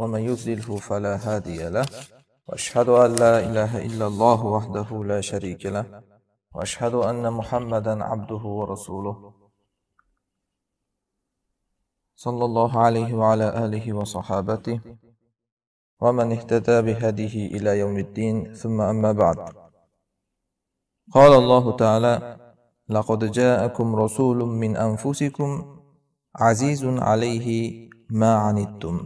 ومن يضلله فلا هادي له واشهد ان لا اله الا الله وحده لا شريك له واشهد ان محمدا عبده ورسوله صلى الله عليه وعلى اله وصحابته ومن اهتدى بهديه الى يوم الدين ثم اما بعد قال الله تعالى لقد جاءكم رسول من انفسكم عزيز عليه ما عنتم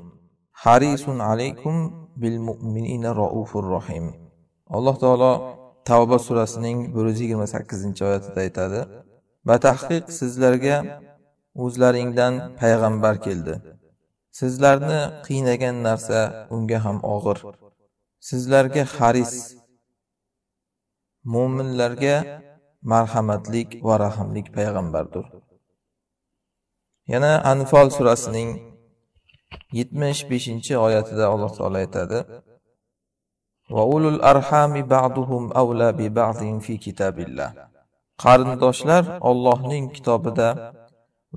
harisun alaykum bil mu'minina raufur rohim alloh taolo tavba surasining bir yuz yigirma sakkizinchi oyatida aytadi batahqiq sizlarga o'zlaringdan payg'ambar keldi sizlarni qiynagan narsa unga ham og'ir sizlarga haris mo'minlarga marhamatlik va rahmlik payg'ambardir yana anfol surasining yetmish beshinchi oyatida alloh taolo aytadi qarindoshlar ollohning kitobida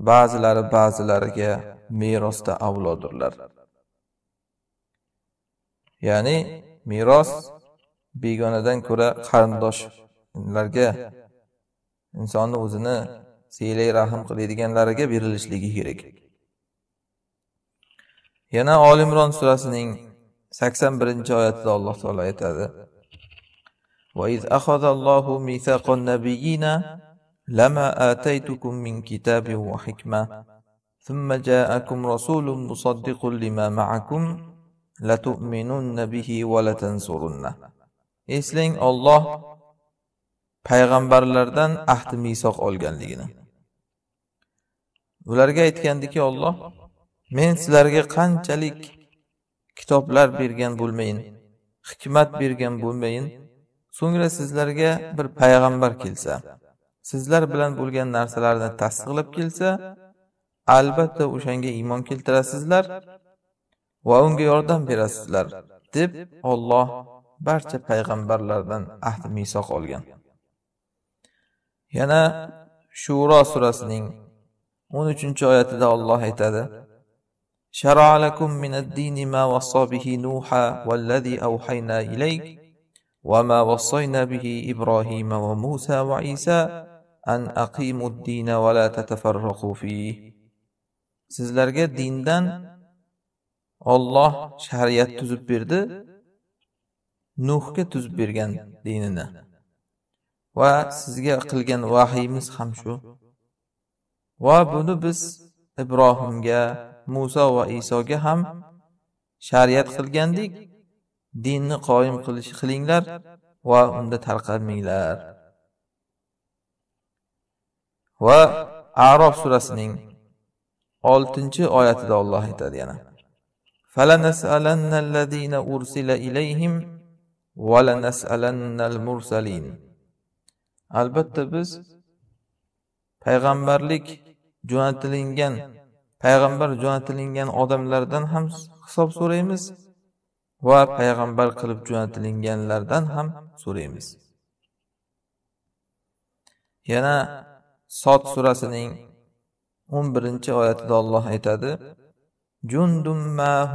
ba'zilari ba'zilariga merosda avlodirlar ya'ni meros begonadan ko'ra qarindoshlarga insonni o'zini siylay rahm qiladiganlariga berilishligi kerak yana olimron surasining sakson birinchi oyatida alloh taolo aytadi وإذ أخذ الله ميثاق النبيين لما آتيتكم من كتاب وحكمة ثم جاءكم رسول مصدق لما معكم لتؤمنن به ولتنصرنه eslang Alloh payg'ambarlardan ahd misoq olganligini ularga aytgandiki Alloh men sizlarga qanchalik kitoblar bergan bo'lmayin hikmat bergan bo'lmayin so'ngra sizlarga bir payg'ambar kelsa sizlar bilan bo'lgan narsalarni tasdiqlab kelsa albatta o'shanga iymon keltirasizlar va unga yordam berasizlar deb Alloh barcha payg'ambarlardan ahd misoq olgan yana shuro surasining 13 oyatida Alloh aytadi شرع لكم من الدين ما وصى به نوحا والذي أوحينا إليك وما وصينا به إبراهيم وموسى وعيسى أن أقيموا الدين ولا تتفرقوا فيه sizlarga dindan Alloh shariat tuzib berdi nuhga tuzib bergan dinini va sizga qilgan vahiyimiz ham shu va buni biz ibrohimga Musa va Isoga ham shariat qilgandik, dinni qoyim qilish qilinglar va unda tarqalmanglar. Va A'rof surasining 6-oyatida Alloh aytadi yana: "Falanas'alanna allazina ursila ilayhim va lanas'alannal mursalin." Albatta biz payg'ambarlik jo'natilingan payg'ambar jo'natilingan odamlardan ham hisob so'raymiz va payg'ambar qilib jo'natilinganlardan ham so'raymiz yana sot surasining o'n birinchi oyatida olloh aytadi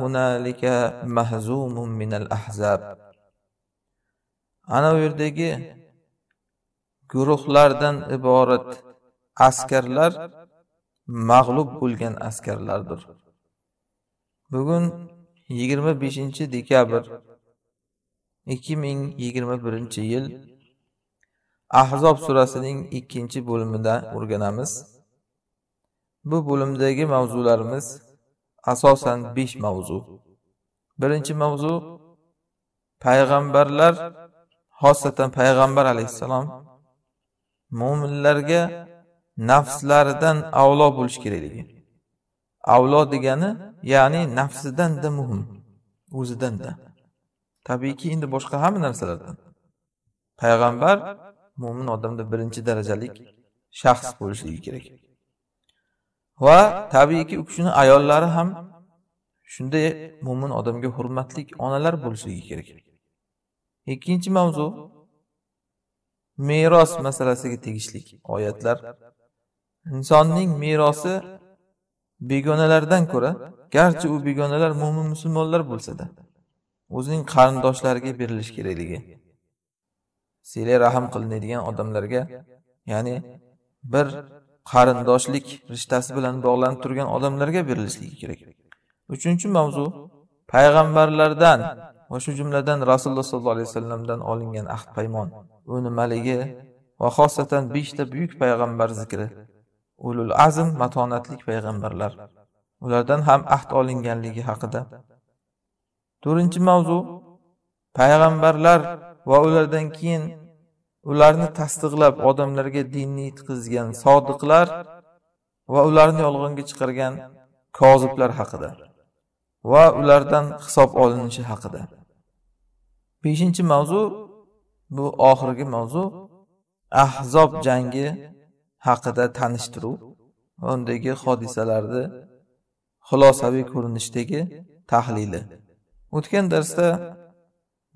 hunalika mahzumun ahzab ana u yerdagi guruhlardan iborat askarlar mag'lub bo'lgan askarlardir. Bugun 25 dekabr 2021 yil Ahzob surasining 2 bo'limida o'rganamiz. Bu bo'limdagi mavzularimiz asosan 5 mavzu. Birinchi mavzu payg'ambarlar, xosatan payg'ambar alayhissalom mo'minlarga nafslaridan avlo bo'lish kerakligi avlo degani ya'ni nafsidanda muhim o'zidanda tabiiyki endi boshqa hamma narsalardan payg'ambar mo'min odamda birinchi darajalik shaxs bo'lishligi kerak va tabiiyki u kishini ayollari ham shunday mo'min odamga hurmatlik onalar bo'lishligi kerak ikkinchi mavzu meros masalasiga tegishli oyatlar insonning merosi begonalardan ko'ra garchi u begonalar mo'min musulmonlar bo'lsada o'zining qarindoshlariga berilishi kerakligi siyla rahm qilinadigan odamlarga ya'ni bir qarindoshlik rishtasi bilan bog'lanib turgan odamlarga berilishligi kerak uchinchi mavzu payg'ambarlardan va shu jumladan rasululloh sollallohu alayhi vasallamdan olingan ahd paymon u nimaligi va xosatan beshta buyuk payg'ambar zikri ulul azm matonatlik payg'ambarlar ulardan ham ahd olinganligi haqida to'rtinchi mavzu payg'ambarlar va ulardan keyin ularni tasdiqlab odamlarga dinni yetkazgan sodiqlar va ularni yolg'onga chiqargan koziblar haqida va ulardan hisob olinishi haqida beshinchi mavzu bu oxirgi mavzu ahzob jangi haqida tanishtiruv va undagi hodisalarni xulosaviy ko'rinishdagi tahlili o'tgan darsda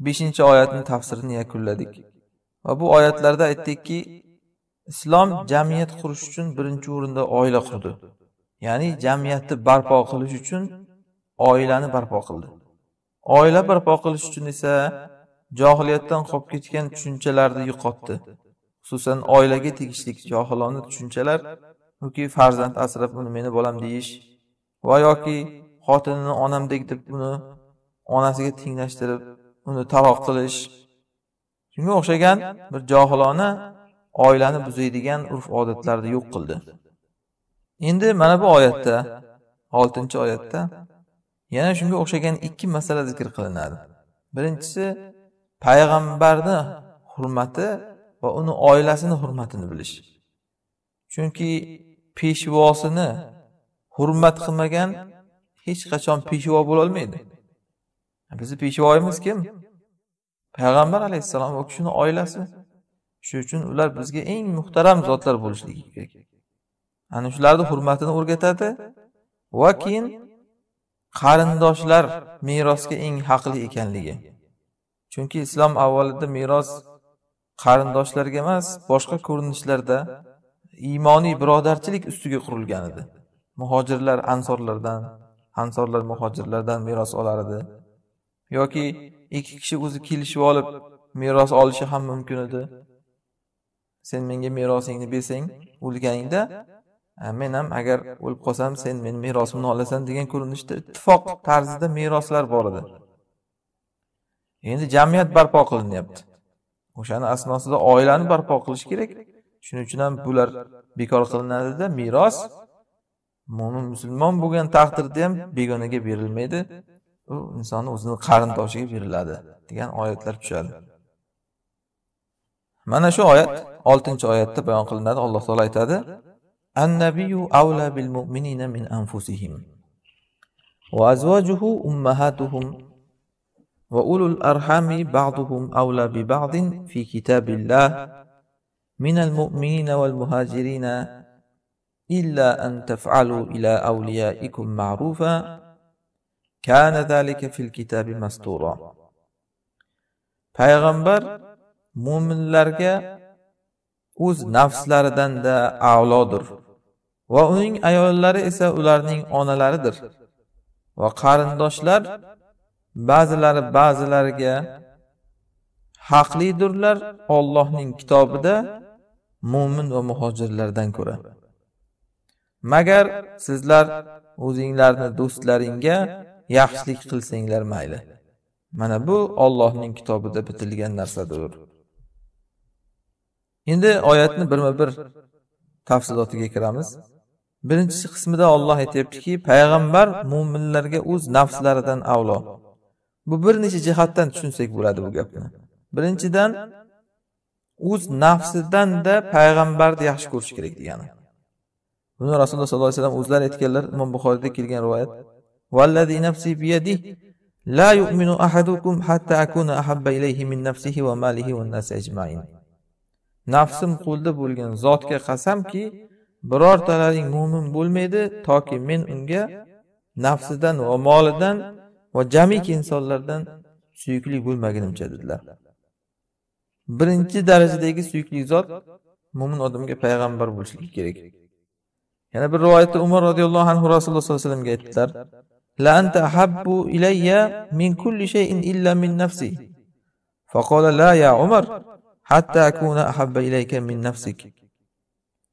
beshinchi oyatni tafsirini yakunladik va bu oyatlarda aytdikki islom jamiyat qurish uchun birinchi o'rinda oila qurdi ya'ni jamiyatni barpo qilish uchun oilani barpo qildi oila barpo qilish uchun esa johiliyatdan qolib ketgan tushunchalarni yo'qotdi xususan oilaga tegishli johilona tushunchalar yoki farzand asrab uni meni bolam deyish va yoki xotinini onamdek deb uni onasiga tenglashtirib uni taloq qilish shunga o'xshagan bir johilona oilani buzadigan urf odatlarni yo'q qildi endi mana bu oyatda oltinchi oyatda yana shunga o'xshagan ikki masala zikr qilinadi birinchisi payg'ambarni hurmati va uni oilasini hurmatini bilish chunki peshvosini hurmat qilmagan hech qachon peshvo bo'lolmaydi bizni peshvoyimiz kim payg'ambar alayhissalom va kishini oilasi shuning uchun ular bizga eng muhtaram zotlar bo'lishligi kerak ana shularni hurmatini o'rgatadi va keyin qarindoshlar merosga eng haqli ekanligi chunki islom avvalida meros qarindoshlarga emas boshqa ko'rinishlarda iymoniy birodarchilik ustiga qurilgan edi muhojirlar ansorlardan ansorlar muhojirlardan meros olar edi yoki ikki kishi o'zi kelishib olib meros olishi ham mumkin edi sen menga merosingni bersang o'lganingda men ham agar o'lib qolsam sen meni merosimni olasan degan ko'rinishda ittifoq tarzida meroslar bor edi endi jamiyat barpo qilinyapti o'shani asnosida oilani barpo qilish kerak shuning uchun ham bular bekor qilinadida meros mo'min musulmon bo'lgan taqdirda ham begonaga berilmaydi u insonni o'zini qarindoshiga beriladi degan oyatlar tushadi mana shu oyat oltinchi oyatda bayon qilinadi alloh taolo aytadi annabiyu avla bil mu'minina min anfusihim va azvajuhu ummahatuhum va ulul arhami ba'duhum awla bi ba'din fi kitabillah minal mu'minina wal muhajirina إلا أن تفعلوا إلى أوليائكم معروفا كان ذلك في الكتاب مستورا payg'ambar mo'minlarga o'z nafslaridanda avlodir va uning ayollari esa ularning onalaridir va qarindoshlar ba'zilari ba'zilariga haqlidirlar Allohning kitobida mo'min va muhojirlardan ko'ra magar sizlar o'zinglarni do'stlaringga yaxshilik qilsanglar mayli mana bu Allohning kitobida bitilgan narsadir endi oyatni birma bir tafsilotiga kiramiz birinchi qismida Alloh aytyaptiki payg'ambar mo'minlarga o'z nafslaridan avlo bu bir necha jihatdan tushunsak bo'ladi bu gapni birinchidan o'z nafsidanda payg'ambarni yaxshi ko'rish kerak degani buni rasululloh sollallohu alayhi vasallam o'zlari aytganlar imom buxoriyda kelgan rivoyat vallazi nafsi biyadih la yu'minu ahadukum hatta akuna ahabba ilayhi min nafsihi va malihi nasi ajmain nafsim qo'lida bo'lgan zotga qasamki birortalaring mo'min bo'lmaydi toki men unga nafsidan va molidan va jamiki insonlardan suyukli bo'lmagunimcha dedilar birinchi darajadagi suyukli zot mo'min odamga payg'ambar bo'lishligi kerak yana bir rivoyatda umar roziyallohu anhu rasululloh sollallohu alayhi vasallamga aytdilar la anta ahabbu ilayya min kulli shay'in illa min nafsi la ya umar hatta akuna ilayka min nafsik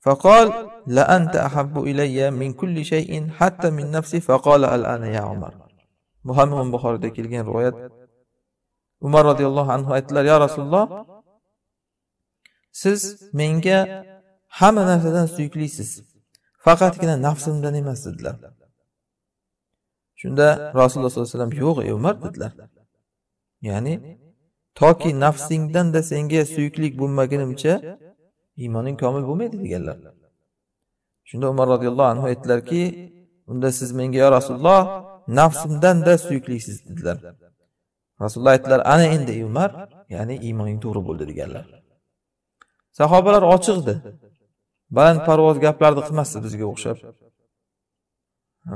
فقال لأنت أحب إلي من كل شيء حتى من نفسي فقال الآن يا عمر muhammad buxoriyda kelgan rivoyat umar roziyallohu anhu aytdilar yo rasululloh siz menga hamma narsadan suyuklisiz faqatgina nafsimdan emas dedilar shunda rasululloh sollallohu alayhi vasallam yo'q ey umar dedilar ya'ni toki nafsingdanda senga suyuklik bo'lmagunimcha iymoning komil bo'lmaydi deganlar shunda umar roziyallohu anhu aytdilarki unda siz menga yo rasululloh nafsimdan-da suyuklisiz dedilar rasululloh aytdilar ana endi umar ya'ni iymoning to'g'ri bo'ldi deganlar sahobalar ochiqdi baland parvoz gaplarni qilmasdi bizga o'xshab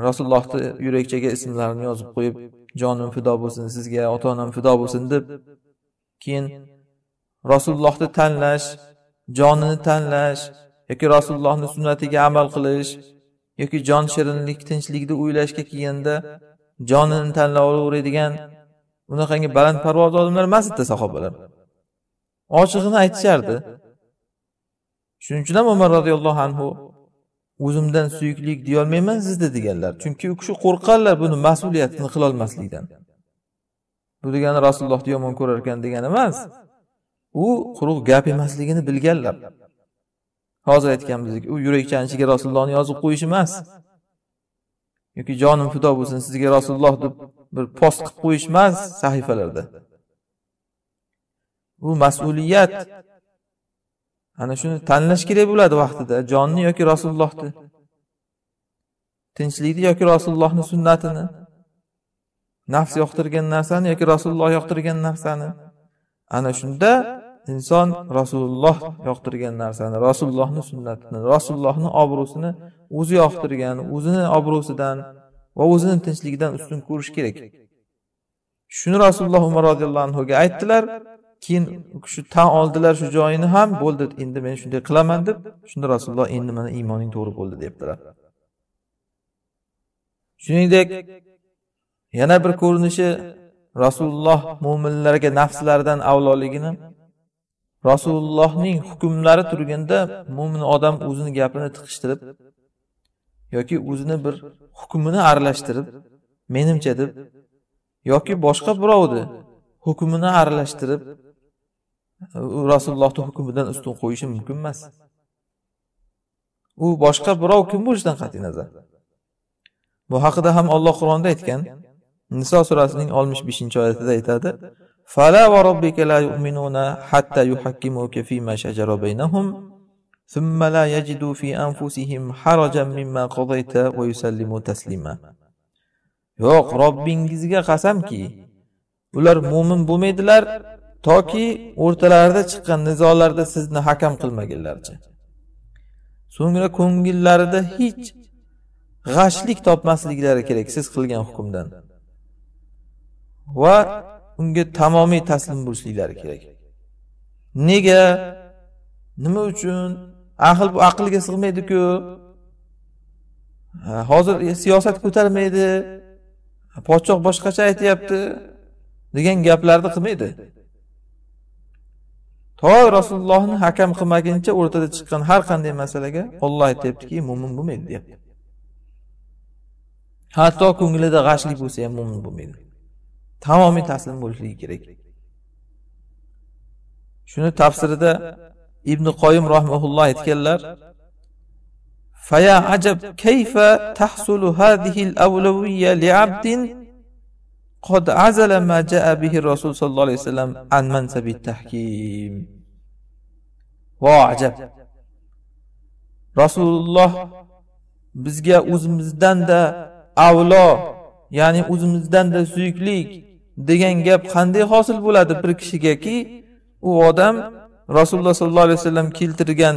rasulullohni yurakchaga ismlarini yozib qo'yib jonim fido bo'lsin sizga ota onam fido bo'lsin deb keyin rasulullohni tanlash jonini tanlash yoki rasulullohni sunnatiga amal qilish yoki jon shirinlik tinchlikni o'ylashga kelganda jonini tanlavaveradigan unaqangi balandparvoz odamlar emas edi sahobalar ochig'ini aytishardi shuning uchun ham umar roziyallohu anhu o'zimdan suyuklik deyolmayman sizni deganlar chunki u kishi qo'rqqanlar buni mas'uliyatini qilolmaslikdan bu degani rasulullohni yomon ko'rar ekan degani emas u quruq gap emasligini bilganlar hozir aytganimizdek u yurakchanichiga rasulullohni yozib qo'yish emas yoki jonim fido bo'lsin sizga rasululloh deb bir post qilib qo'yish emas sahifalarda bu mas'uliyat ana shuni tanlash kerak bo'ladi vaqtida jonni yoki rasulullohni tinchlikni yoki rasulullohni sunnatini nafs yoqtirgan narsani yoki rasululloh yoqtirgan narsani ana shunda inson rasululloh yoqtirgan narsani rasulullohni sunnatini rasulullohni obro'sini o'zi yoqtirgan o'zini obro'sidan va o'zini tinchligidan ustun ko'rish kerak shuni rasululloh umar roziyallohu anhuga aytdilar keyin u kishi tan oldilar shu joyini ham bo'ldi endi men shunday qilaman deb shunda rasululloh endi mana iymoning to'g'ri bo'ldi debdilar shuningdek yana bir ko'rinishi rasululloh mo'minlarga nafslaridan avloligini rasulullohning hukmlari turganda mo'min odam o'zini gapini tiqishtirib yoki o'zini bir hukmini aralashtirib menimcha deb yoki boshqa birovni hukmini aralashtirib rasulullohni hukmidan ustun qo'yishi mumkin emas u boshqa birov kim bo'lishidan qat'iy nazar bu haqida ham alloh qur'onda aytgan niso surasining oltmish beshinchi oyatida aytadi فلا وربك لا يؤمنون حتى يحكموك فيما شجر بينهم ثم لا يجدوا في أنفسهم حرجا مما قضيت ويسلموا تسليما yo'q robbingizga qasamki ular mo'min bo'lmaydilar toki o'rtalarida chiqqan nizolarda sizni hakam qilmagunlarcha so'ngra ko'ngillarida hech g'ashlik topmasliklari kerak siz qilgan hukmdan va unga tamomiy taslim bo'lishliklari kerak nega nima uchun aql bu aqlga sig'maydiku hozir e, siyosat ko'tarmaydi podshoh boshqacha aytyapti degan gaplarni qilmaydi to rasulullohni hakam qilmaguncha o'rtada chiqqan har qanday masalaga olloh aytyaptiki mo'min bo'lmaydi deyapti hatto ko'nglida g'ashlik bo'lsa ham mo'min bo'lmaydi tamomiy taslim bo'lishligi kerak shuni tafsirida ibn qoyim rahmaulloh aytganlar فيا عجب كيف تحصل هذه الأولوية لعبد قد عزل ما جاء به الرسول صلى الله عليه وسلم عن منسب التحكيم وعجب rasululloh bizga o'zimizdan da avlo ya'ni o'zimizdan da suyuklik degan gap qanday hosil bo'ladi bir kishigaki u odam rasululloh sollallohu alayhi vasallam keltirgan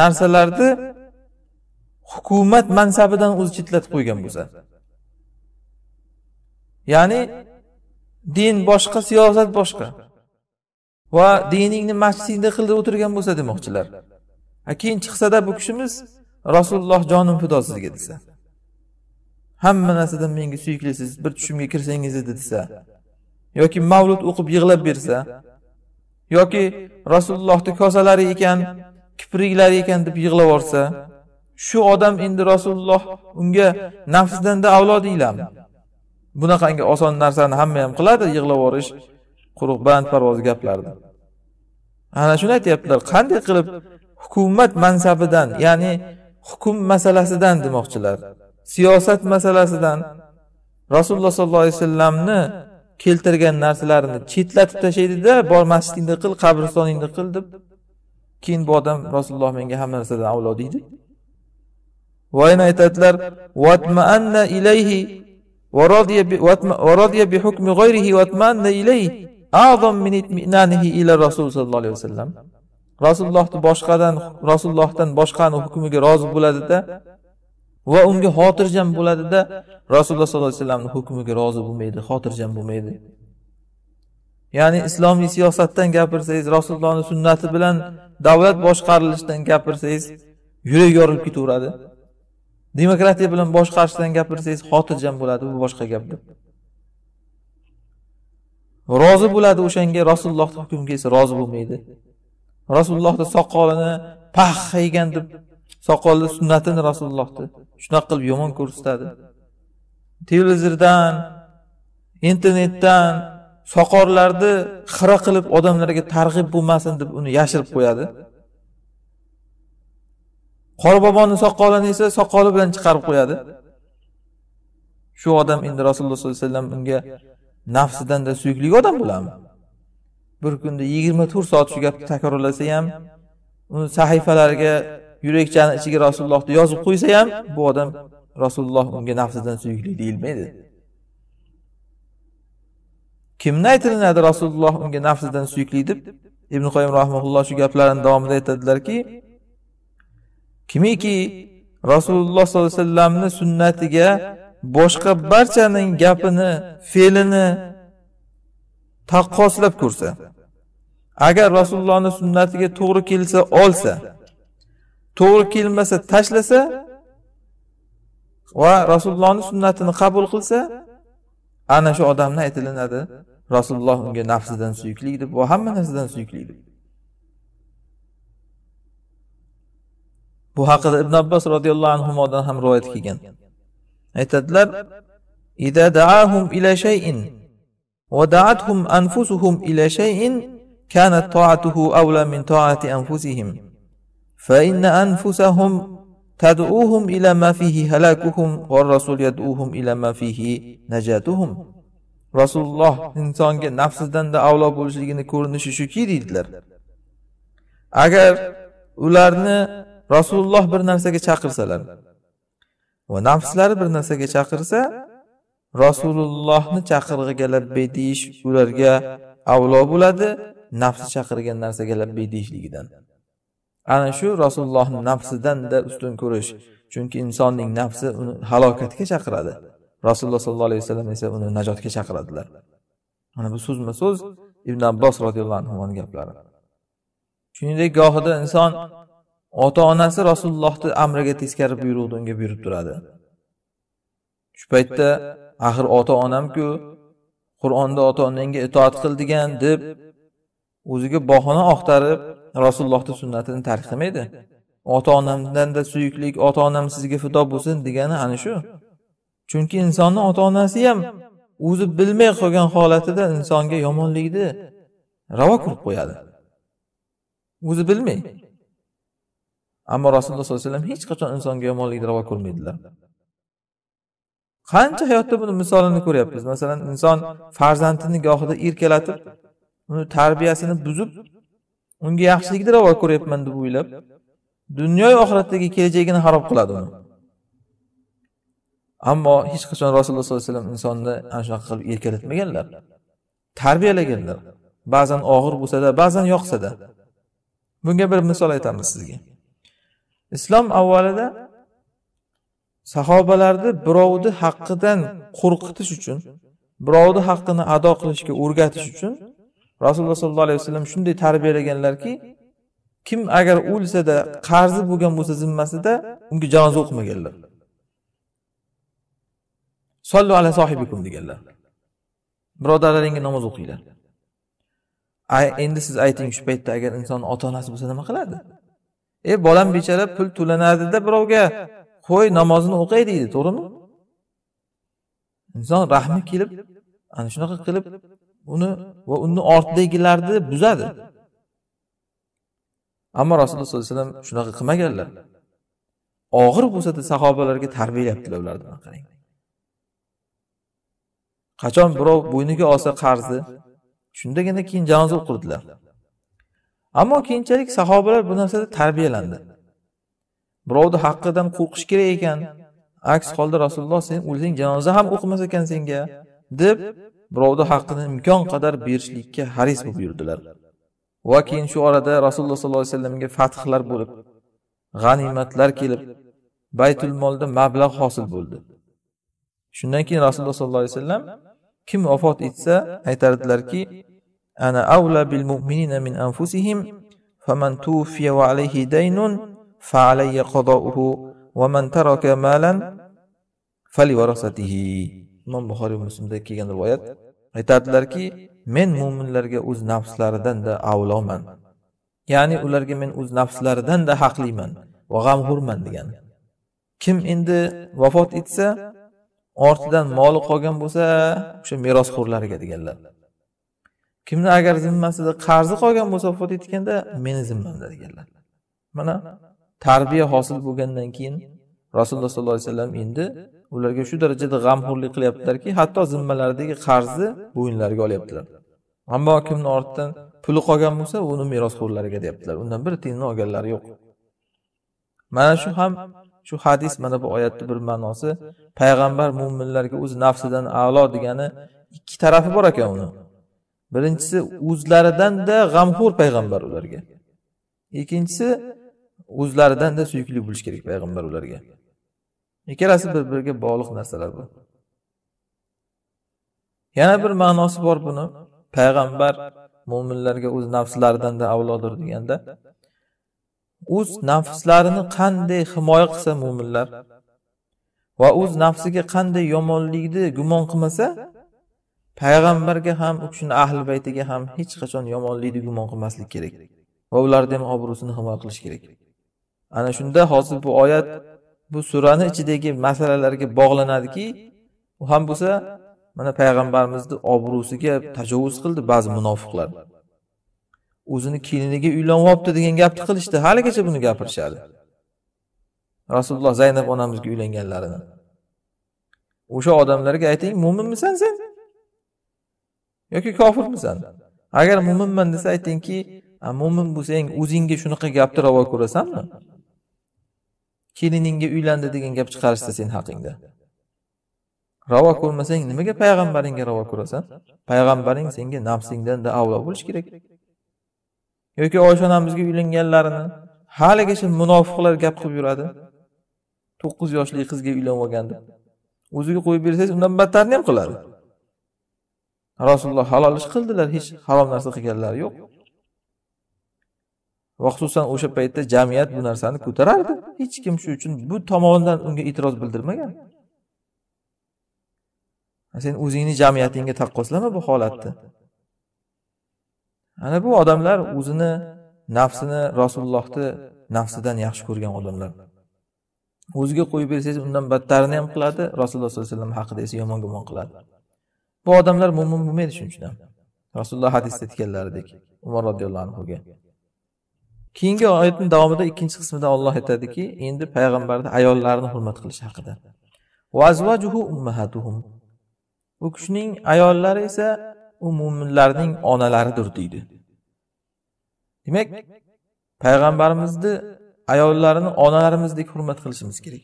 narsalarni hukumat mansabidan o'zi chetlatib qo'ygan bo'lsa ya'ni din boshqa siyosat boshqa va diningni masjidingda qilib o'tirgan bo'lsa demoqchilar keyin chiqsada bu kishimiz rasululloh jonim fido sizga desa hamma narsadan menga suyuklisiz bir tushimga kirsangiz edi desa yoki mavlud o'qib yig'lab bersa yoki rasulullohni kosalari ekan kipriklari ekan deb yig'lab yuborsa shu odam endi rasululloh unga nafsdanda avlo deyiladi bunaqangi oson narsani hamma ham qiladi yig'lab yuborish quruq band gaplarni ana shuni aytyaptilar qanday qilib hukumat mansabidan ya'ni hukm masalasidan demoqchilar siyosat masalasidan rasululloh sollallohu alayhi vasallamni keltirgan narsalarini chetlatib tashlaydida bor masjidingni qil qabristoningni qil deb keyin bu odam rasululloh menga hamma narsadan avlo deydi va yana aytadilar rasulullohni boshqadan rasulullohdan boshqani hukmiga rozi bo'ladida va unga xotirjam bo'ladida rasululloh sollallohu alayhi vasallamni hukmiga rozi bo'lmaydi xotirjam bo'lmaydi ya'ni islomiy siyosatdan gapirsangiz rasulullohni sunnati bilan davlat boshqarilishidan gapirsangiz yuragi yorilib ketaveradi demokratiya bilan boshqarishdan gapirsangiz xotirjam bo'ladi bu boshqa gapdir rozi bo'ladi o'shanga rasulullohni hukmiga esa rozi bo'lmaydi rasulullohni soqolini pax yegan deb soqolni sunnatini rasulullohni shunaqa qilib yomon ko'rsatadi televizordan internetdan soqorlarni xira qilib odamlarga targ'ib bo'lmasin deb uni yashirib qo'yadi qorboboni soqolini esa soqoli bilan chiqarib qo'yadi shu odam endi rasululloh sollallohu alayhi vasallam unga nafsidan da suyukli odam bo'ladimi bir kunda yigirma to'rt soat shu gapni takrorlasa ham uni sahifalariga yurakchani ichiga rasulullohni yozib qo'ysa ham bu odam rasululloh unga nafsidan suyukli deyilmaydi kimni aytilinadi rasululloh unga nafsidan suyukli deb ibn qoyim rahmaulloh shu gaplarini davomida aytadilarki kimiki rasululloh sollallohu alayhi vasallamni sunnatiga boshqa barchaning gapini fe'lini taqqoslab ko'rsa agar rasulullohni sunnatiga to'g'ri kelsa olsa to'g'ri kelmasa tashlasa va rasulullohni sunnatini qabul qilsa ana shu odamni aytilinadi rasululloh unga nafsidan suyukli deb va hamma narsadan suyukli deb bu haqida ibn abbos roziyallohu anhudan ham rivoyat kelgan aytadilar إذا دعاهم إلى شيء ودعتهم أنفسهم إلى شيء كانت طاعته أولى من طاعة أنفسهم فإن أنفسهم تدعوهم إلى ما فيه هلاكهم والرسول يدعوهم إلى ما فيه نجاتهم rasululloh insonga nafsidan da avlo bo'lishligini ko'rinishi shuki deydilar agar ularni rasululloh bir narsaga chaqirsalar va nafslari bir narsaga chaqirsa rasulullohni chaqirig'iga labbay deyish ularga avlo bo'ladi nafsi chaqirgan narsaga labbay deyishligidan ana shu rasulullohni nafsidanda da ustun ko'rish chunki insonning nafsi uni halokatga chaqiradi rasululloh sollallohu alayhi vasallam esa uni najotga chaqiradilar mana bu so'zma so'z ibn abbos roziyallohu anhuni gaplari shuningdek gohida inson ota onasi rasulullohni amriga teskari buyruqni unga buyurib turadi shu paytda axir ota onamku qur'onda ota onangga itoat qil degan deb o'ziga bahona oqtarib rasulullohni sunnatini qilmaydi ota onamdanda suyuklik ota onam sizga fido bo'lsin degani ana shu chunki insonni ota onasi ham o'zi bilmay qolgan holatida insonga yomonlikni ravo qilib qo'yadi o'zi bilmay ammo rasululloh sollallohu alayhi vasallam hech qachon insonga yomonlikni ravo ko'rmaydilar qancha hayotda buni misolini ko'ryapmiz masalan inson farzandini gohida erkalatib uni tarbiyasini buzib unga yaxshilikni ravo ko'ryapman deb o'ylab dunyo va oxiratdagi kelajagini harob qiladi uni ammo hech qachon rasululloh sollallohu alayhi vasallam insonni ana shunaqa qilib erkalatmaganlar tarbiyalaganlar ba'zan og'ir bo'lsada ba'zan yoqsada bunga bir misol aytamiz sizga islom avvalida sahobalarni birovni haqqidan qo'rqitish uchun birovni haqqini ado qilishga o'rgatish uchun rasululloh sollallohu alayhi vasallam shunday tarbiyalaganlarki kim agar o'lsada qarzi bo'lgan bo'lsa zimmasida unga janoza o'qimaganlar sollu ala sohibikum deganlar birodarlaringga namoz o'qinglar endi siz ayting shu paytda agar inson ota onasi bo'lsa nima qiladi e bolam bechara pul to'lanadida birovga qo'y namozini o'qay deydi to'g'rimi inson rahmi kelib ana shunaqa qilib uni va uni ortidagilarni buzadi ammo rasululloh sollallohu alayhi vasallam shunaqa qilmaganlar og'ir bo'lsada sahobalarga tarbiyalayaptilar ularni qarang qachon birov bo'yniga olsa qarzni shundagina keyin janoza o'qirdilar ammo keyinchalik sahobalar bu narsada tarbiyalandi birovni haqqidan qo'rqish kerak ekan aks holda rasululloh sen o'lsang janoza ham o'qimas ekan senga deb birovni haqqini imkon qadar berishlikka haris bo'lib yurdilar va keyin shu orada rasululloh sollallohu alayhi vasallamga fathlar bo'lib g'animatlar kelib baytul molda mablag' hosil bo'ldi shundan keyin rasululloh sollallohu alayhi vasallam kim vafot etsa aytardilarki ana avla bil mu'minina min anfusihim faman tufiya va alayhi daynun fa alayya qadouhu va man taraka malan fali varasatihi imom buxoriy muslimda kelgan rivoyat aytadilarki men mo'minlarga o'z nafslaridanda avloman ya'ni ularga men o'z nafslaridanda haqliman va g'amxo'rman degan kim endi vafot etsa ortidan moli qolgan bo'lsa o'sha merosxo'rlariga deganlar kimni agar zimmasida qarzi qolgan bo'lsa vafot etganda meni zimmamda deganlar mana tarbiya hosil bo'lgandan keyin rasululloh sollallohu alayhi vasallam endi ularga shu darajada g'amxo'rlik qilyaptilarki hatto zimmalaridagi qarzni bo'yinlariga olyaptilar ammo kimni ortidan puli qolgan bo'lsa uni merosxo'rlariga deyaptilar undan bir tiyinni olganlari yo'q mana shu ham shu hadis mana bu oyatni bir ma'nosi payg'ambar mo'minlarga o'z nafsidan a'lo degani ikki tarafi bor ekan uni birinchisi o'zlaridanda g'amxo'r payg'ambar ularga ikkinchisi o'zlaridan da suyukli bo'lishi kerak payg'ambar ularga ikkalasi bir biriga bog'liq narsalar bu yana bir ma'nosi bor buni payg'ambar mo'minlarga o'z nafslaridan da avlodir deganda o'z nafslarini qanday himoya qilsa mo'minlar va o'z nafsiga qanday yomonlikni gumon qilmasa payg'ambarga ham u kishini ahli baytiga ham hech qachon yomonlikni gumon qilmaslik kerak va ularni ham obro'sini himoya qilish kerak ana shunda hozir bu oyat bu surani ichidagi masalalarga bog'lanadiki u ham bo'lsa mana payg'ambarimizni obro'siga tajovuz qildi ba'zi munofiqlar o'zini keliniga uylanyapti degan gapni qilishdi haligacha buni gapirishadi rasululloh zaynab onamizga uylanganlarini o'sha odamlarga ayting mo'minmisan sen yoki kofirmisan agar mo'minman desa aytingki mo'min bo'lsang o'zingga shunaqa gapni ravo ko'rasanmi keliningga uylandi degan gap chiqarishdi sen haqingda ravo ko'rmasang nimaga payg'ambaringga ravo ko'rasan payg'ambaring senga nafsingdanda avlo bo'lishi kerak yoki oysha onamizga uylanganlarini haligacha munofiqlar gap qilib yuradi to'qqiz yoshli qizga uylanib olgan deb o'ziga qo'yib bersangiz undan battarni ham qiladi rasululloh halol ish qildilar hech harom narsa qilganlari yo'q va xususan o'sha paytda jamiyat bu narsani ko'tarardi hech kim shu uchun bu tomondan unga e'tiroz bildirmagan sen o'zingni jamiyatingga taqqoslama bu holatni ana bu odamlar o'zini nafsini rasulullohni nafsidan yaxshi ko'rgan odamlar o'ziga qo'yib bersangiz undan battarini ham qiladi rasululloh sollallohu alayhi vasallam haqida esa yomon gumon qiladi bu odamlar mo'min bo'lmaydi shuning uchun ham rasululloh hadisda aytganlaridek umar roziyallohu anhuga keyingi oyatni davomida ikkinchi qismida olloh aytadiki endi payg'ambarni ayollarini hurmat qilish haqida ummahatuhum u kishining ayollari esa u mo'minlarning onalaridir deydi demak payg'ambarimizni ayollarini onalarimizdek hurmat qilishimiz kerak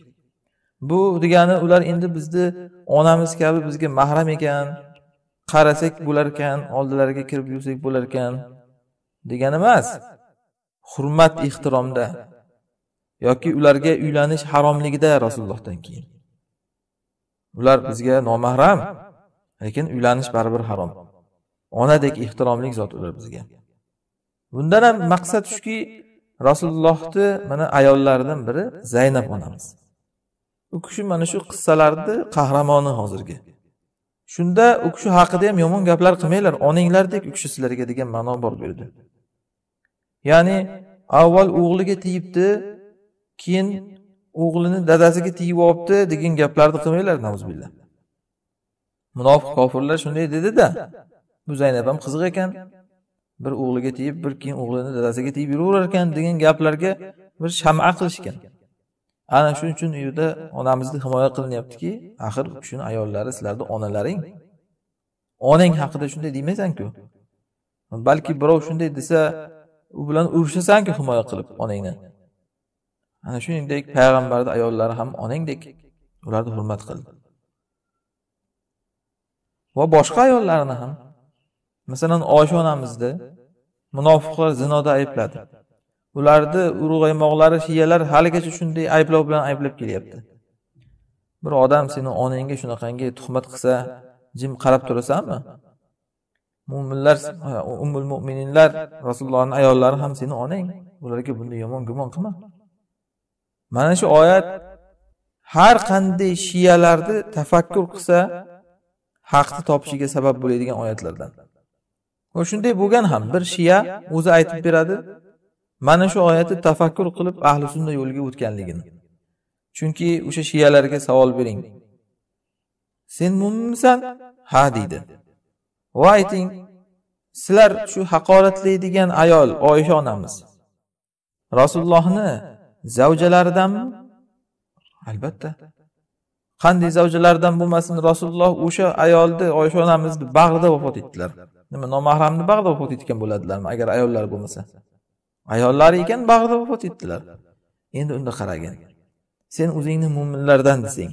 bu degani ular endi bizni onamiz kabi bizga mahram ekan qarasak bo'larkan oldilariga kirib yursak bo'larkan degani emas hurmat ehtiromda yoki ularga uylanish haromligida rasulullohdan keyin ular bizga nomahram lekin uylanish baribir harom onadek ehtiromli zot ular bizga bundan ham maqsad shuki rasulullohni mana ayollaridan biri zaynab onamiz u kishi mana shu qissalarni qahramoni hozirgi shunda u kishi haqida ham yomon gaplar qilmanglar onanglardek u kishi sizlarga degan ma'no bor bu yerda ya'ni avval o'g'liga tegibdi keyin o'g'lini dadasiga tegib olibdi degan gaplarni qilmanglar nazubillah munofiq kofirlar shunday dedida bu zaynab ham qiziq ekan bir o'g'liga tegib bir keyin o'g'lini dadasiga tegib yuraverar ekan degan gaplarga bir shama qilishgan ana shuning uchun u yerda onamizni himoya qilinyaptiki axir u kishini ayollari sizlarni onalaring onang haqida shunday demaysanku balki birov shunday desa u bilan urushasanku himoya qilib onangni ana shuningdek payg'ambarni ayollari ham onangdek ularni hurmat qil va boshqa ayollarni ham masalan oysha onamizni munofiqlar zinoda aybladi ularni urug'aymoqlari shiyalar haligacha shunday ayblov bilan ayblab kelyapti bir odam seni onangga shunaqangi tuhmat qilsa jim qarab turasanmi mo'minlar ummul mo'mininlar rasulullohni ayollari ham seni onang ularga bunday yomon gumon qilma mana shu oyat har qanday shiyalarni tafakkur qilsa haqni topishiga sabab bo'ladigan oyatlardan va shunday bo'lgan ham bir shiya o'zi aytib beradi mana shu oyatni tafakkur qilib ahli sunna yo'liga o'tganligini chunki o'sha shiyalarga savol bering sen mo'minmisan ha deydi va ayting sizlar shu haqoratlaydigan ayol oysha onamiz rasulullohni zavjalaridanmi albatta qanday zavjalaridan bo'lmasin rasululloh o'sha ayolni oysha onamizni bag'rida vafot etdilar nima nomahramni bag'rida vafot etgan bo'ladilarmi agar ayollar bo'lmasa ayollari ekan bag'rida vafot etdilar endi unda qaragin sen o'zingni mo'minlardan desang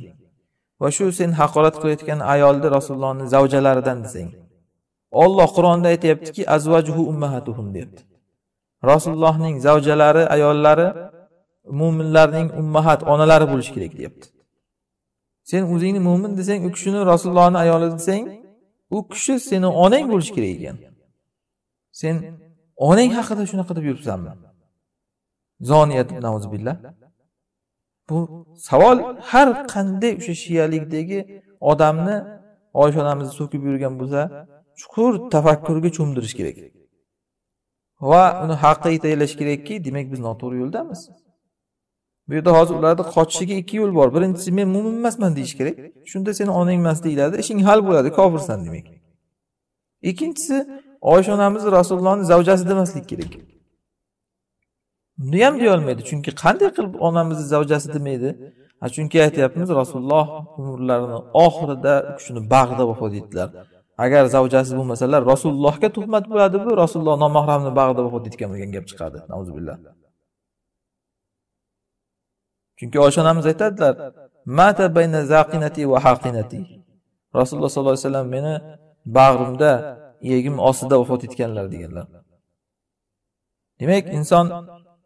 va shu sen haqorat qilayotgan ayolni rasulullohni zavjalaridan desang olloh qur'onda aytyaptiki azvajhu ummahatuhum deyapti rasulullohning zavjalari ayollari mo'minlarning ummahat onalari bo'lishi kerak deyapti sen o'zingni mo'min desang u kishini rasulullohni ayoli desang u kishi seni onang bo'lishi kerak ekan sen onang haqida shunaqa deb yuribsanmi zoniyat nazubillah bu savol har qanday o'sha shiyalikdagi odamni oysha onamizni so'kib yurgan bo'lsa chuqur tafakkurga cho'mdirish kerak va uni haqqa yetaklash kerakki demak biz noto'g'ri yo'ldamiz bu yerda hozir ularni qochishiga ikki yo'l bor birinchisi men mo'min emasman deyish kerak shunda seni onang emas deyiladi ishing hal bo'ladi kofirsan demak ikkinchisi oysha onamiz rasulullohni zavjasi demaslik kerak buni ham deyolmaydi chunki qanday qilib onamizni zavjasi demaydi chunki aytyapmiz rasululloh umrlarini oxirida u kishini bag'da vafot etdilar agar zavjasi bo'lmasalar rasulullohga tuhmat bo'ladi bu rasululloh nomahramni bag'rida vafot etgan degan gap chiqadi nauzubillah chunki oysha onamiz aytadilar mata bayna zaqinati va haqinati rasululloh sollallohu alayhi vasallam meni bag'rimda iyagim ostida vafot etganlar deganlar demak inson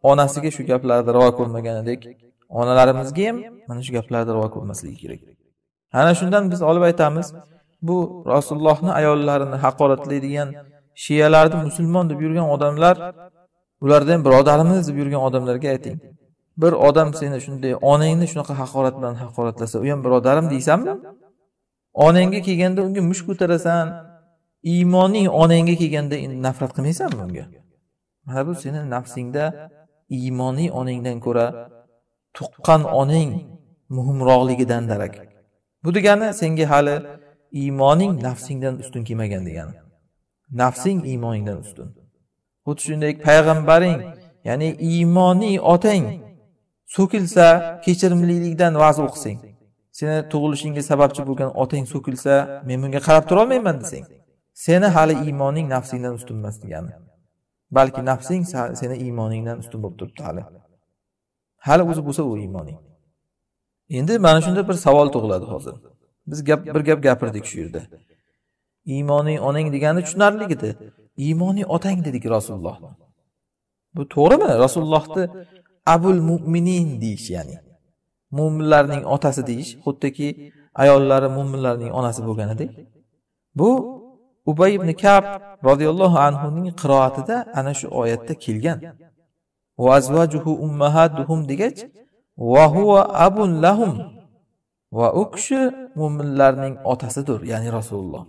onasiga shu gaplarni ravo ko'rmaganidek onalarimizga ham mana shu gaplarni ravo ko'rmasligi kerak ana shundan biz olib aytamiz bu rasulullohni ayollarini haqoratlaydigan shiyalarni musulmon deb yurgan odamlar ularda ham birodarimiz deb yurgan odamlarga ayting bir odam seni shunday onangni shunaqa haqorat bilan haqoratlasa u ham birodarim deysanmi onangga kelganda unga mush ko'tarasan iymoning onangga kelganda nafrat qilmaysanmi unga mana bu seni nafsingda iymoniy onangdan ko'ra tuqqan onang muhimroqligidan darak bu degani senga hali iymoning nafsingdan ustun kelmagan degani nafsing iymoningdan ustun xuddi shunday payg'ambaring ya'ni iymoniy otang so'kilsa kechirimlilikdan va'z o'qisang seni tug'ilishingga sababchi bo'lgan otang so'kilsa men bunga qarab turolmayman desang seni hali iymoning nafsingdan ustun emas degani balki nafsing seni iymoningdan ustun bo'lib turibdi hali hali o'zi bo'lsa u iymoning endi mana shunda bir savol tug'iladi hozir biz gap bir gap gapirdik shu yerda iymoning onang degani tushunarli edi iymoniy otang dedik rasululloh bu to'g'rimi rasulullohni abul mo'minin deyish ya'ni mo'minlarning otasi deyish xuddiki ayollari mo'minlarning onasi bo'lganidek bu ubay ibn kab roziyallohu anhuning qiroatida ana shu oyatda kelgan vazvajuhu ummahaduhum degach va huva abun lahum va u kishi mo'minlarning otasidir ya'ni rasululloh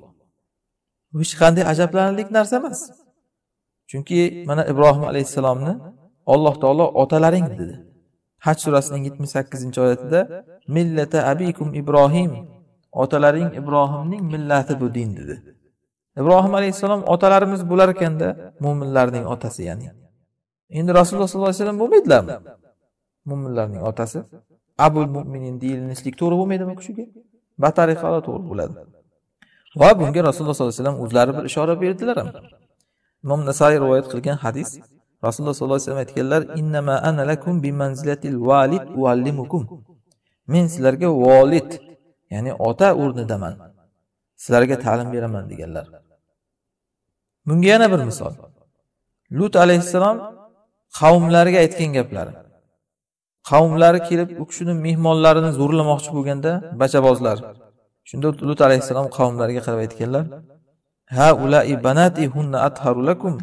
bu hech qanday ajablanarlik narsa emas chunki mana ibrohim alayhissalomni alloh taolo otalaring dedi haj surasining yetmish sakkizinchi oyatida millata abikum ibrohim otalaring ibrohimning millati bu din dedi ibrohim alayhissalom otalarimiz bo'lar ekanda mo'minlarning otasi ya'ni endi rasululloh sollallohu alayhi vasallam bo'lmaydilarmi mo'minlarning otasi abul mo'minin deyilishlik to'g'ri bo'lmaydimi kishiga batariqa to'g'ri bo'ladi va bunga rasululloh sollallohu alayhi vasallam o'zlari bir ishora berdilar ham imom nasaiy rivoyat qilgan hadis rasululloh sollallohu alayhi vasallam aytganlar innama ana lakum bi manzilatil valid men sizlarga volid ya'ni ota o'rnidaman sizlarga ta'lim beraman deganlar bunga yana bir misol lut alayhissalom qavmlariga aytgan gaplari qavmlari kelib u kishini mehmonlarini zo'rlamoqchi bo'lganda bachabozlar shunda lut alayhissalom qavmlariga qarab aytganlar ha ulai banati hunna atharu lakum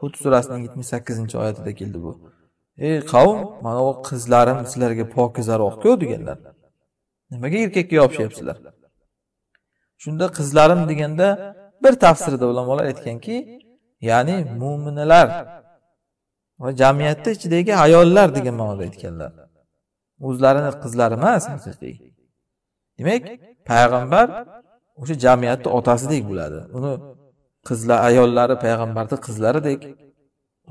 hud surasining yetmish sakkizinchi oyatida keldi bu ey qavm mana bu qizlarim sizlarga pokizaroqku deganlar nimaga erkakka yopishyapsizlar shunda qizlarim deganda bir tafsirda ulamolar aytganki ya'ni mo'minalar va jamiyatni ichidagi ayollar degan ma'noda aytganlar o'zlarini qizlari emas haqiqiy demak payg'ambar o'sha jamiyatni otasidek bo'ladi uni qizlar ayollari payg'ambarni qizlaridek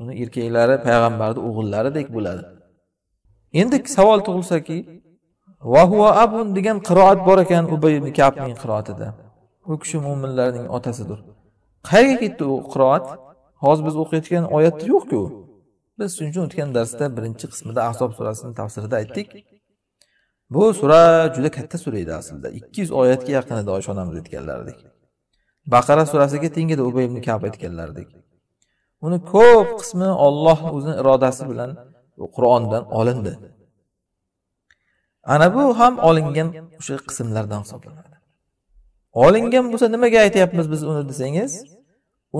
uni erkaklari payg'ambarni o'g'illaridek bo'ladi endi savol tug'ilsaki vahua abun degan qiroat bor ekan ubay ibn kabning qiroatida u kishi mo'minlarning otasidir qayerga ketdi u qiroat hozir biz o'qiyotgan oyatda yo'qku u biz shuning uchun o'tgan darsda birinchi qismida ahsob surasini tafsirida aytdik bu sura juda katta sura edi aslida ikki yuz oyatga yaqin edi oysha onamiz aytganlaridek baqara surasiga teng edi ubay ibn kab aytganlaridek uni ko'p qismi olloh o'zini irodasi bilan qur'ondan olindi ana bu ham olingan o'sha qismlardan hisoblanadi olingan bo'lsa nimaga aytyapmiz biz uni desangiz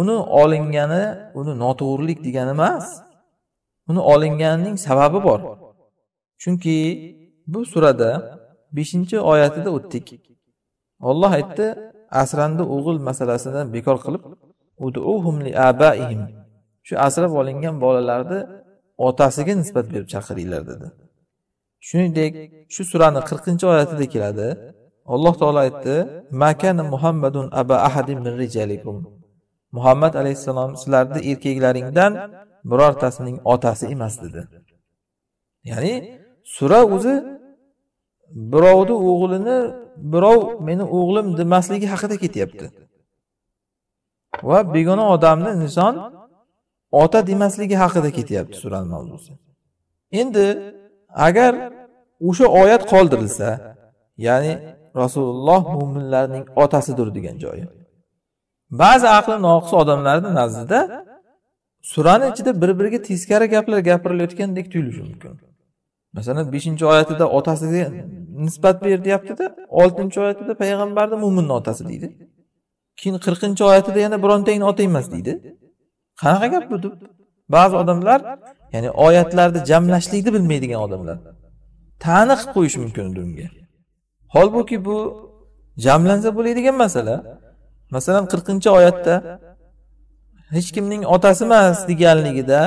uni olingani uni noto'g'rilik degani emas uni olinganining sababi bor chunki bu surada beshinchi oyatida o'tdik olloh aytdi asrandi o'g'il masalasini bekor qilib shu asrab olingan bolalarni otasiga nisbat berib chaqiringlar dedi shuningdek shu surani qirqinchi oyatida keladi alloh taolo aytdi makana muhammadun aba ahadi min rijalikum muhammad alayhissalom sizlarni erkaklaringdan birortasining otasi emas dedi ya'ni sura o'zi birovni o'g'lini birov meni o'g'lim demasligi haqida ketyapti va begona odamni inson ota demasligi haqida ketyapti surani mavzusi endi agar o'sha oyat qoldirilsa ya'ni rasululloh mo'minlarning otasidir degan joyi ba'zi aqli noqis odamlarni nazdida surani ichida bir biriga teskari gaplar gapirilayotgandek tuyulishi mumkin masalan beshinchi oyatida otasiga nisbat ber deyaptida oltinchi oyatida payg'ambarni mo'minni otasi deydi keyin qirqinchi oyatida yana birontangni ota emas deydi qanaqa gap bu deb ba'zi odamlar ya'ni oyatlarni jamlashlikni bilmaydigan odamlar ta'na qilib qo'yishi mumkin edi unga holbuki bu jamlansa bo'ladigan masala masalan qirqinchi oyatda hech kimning otasi emas deganligida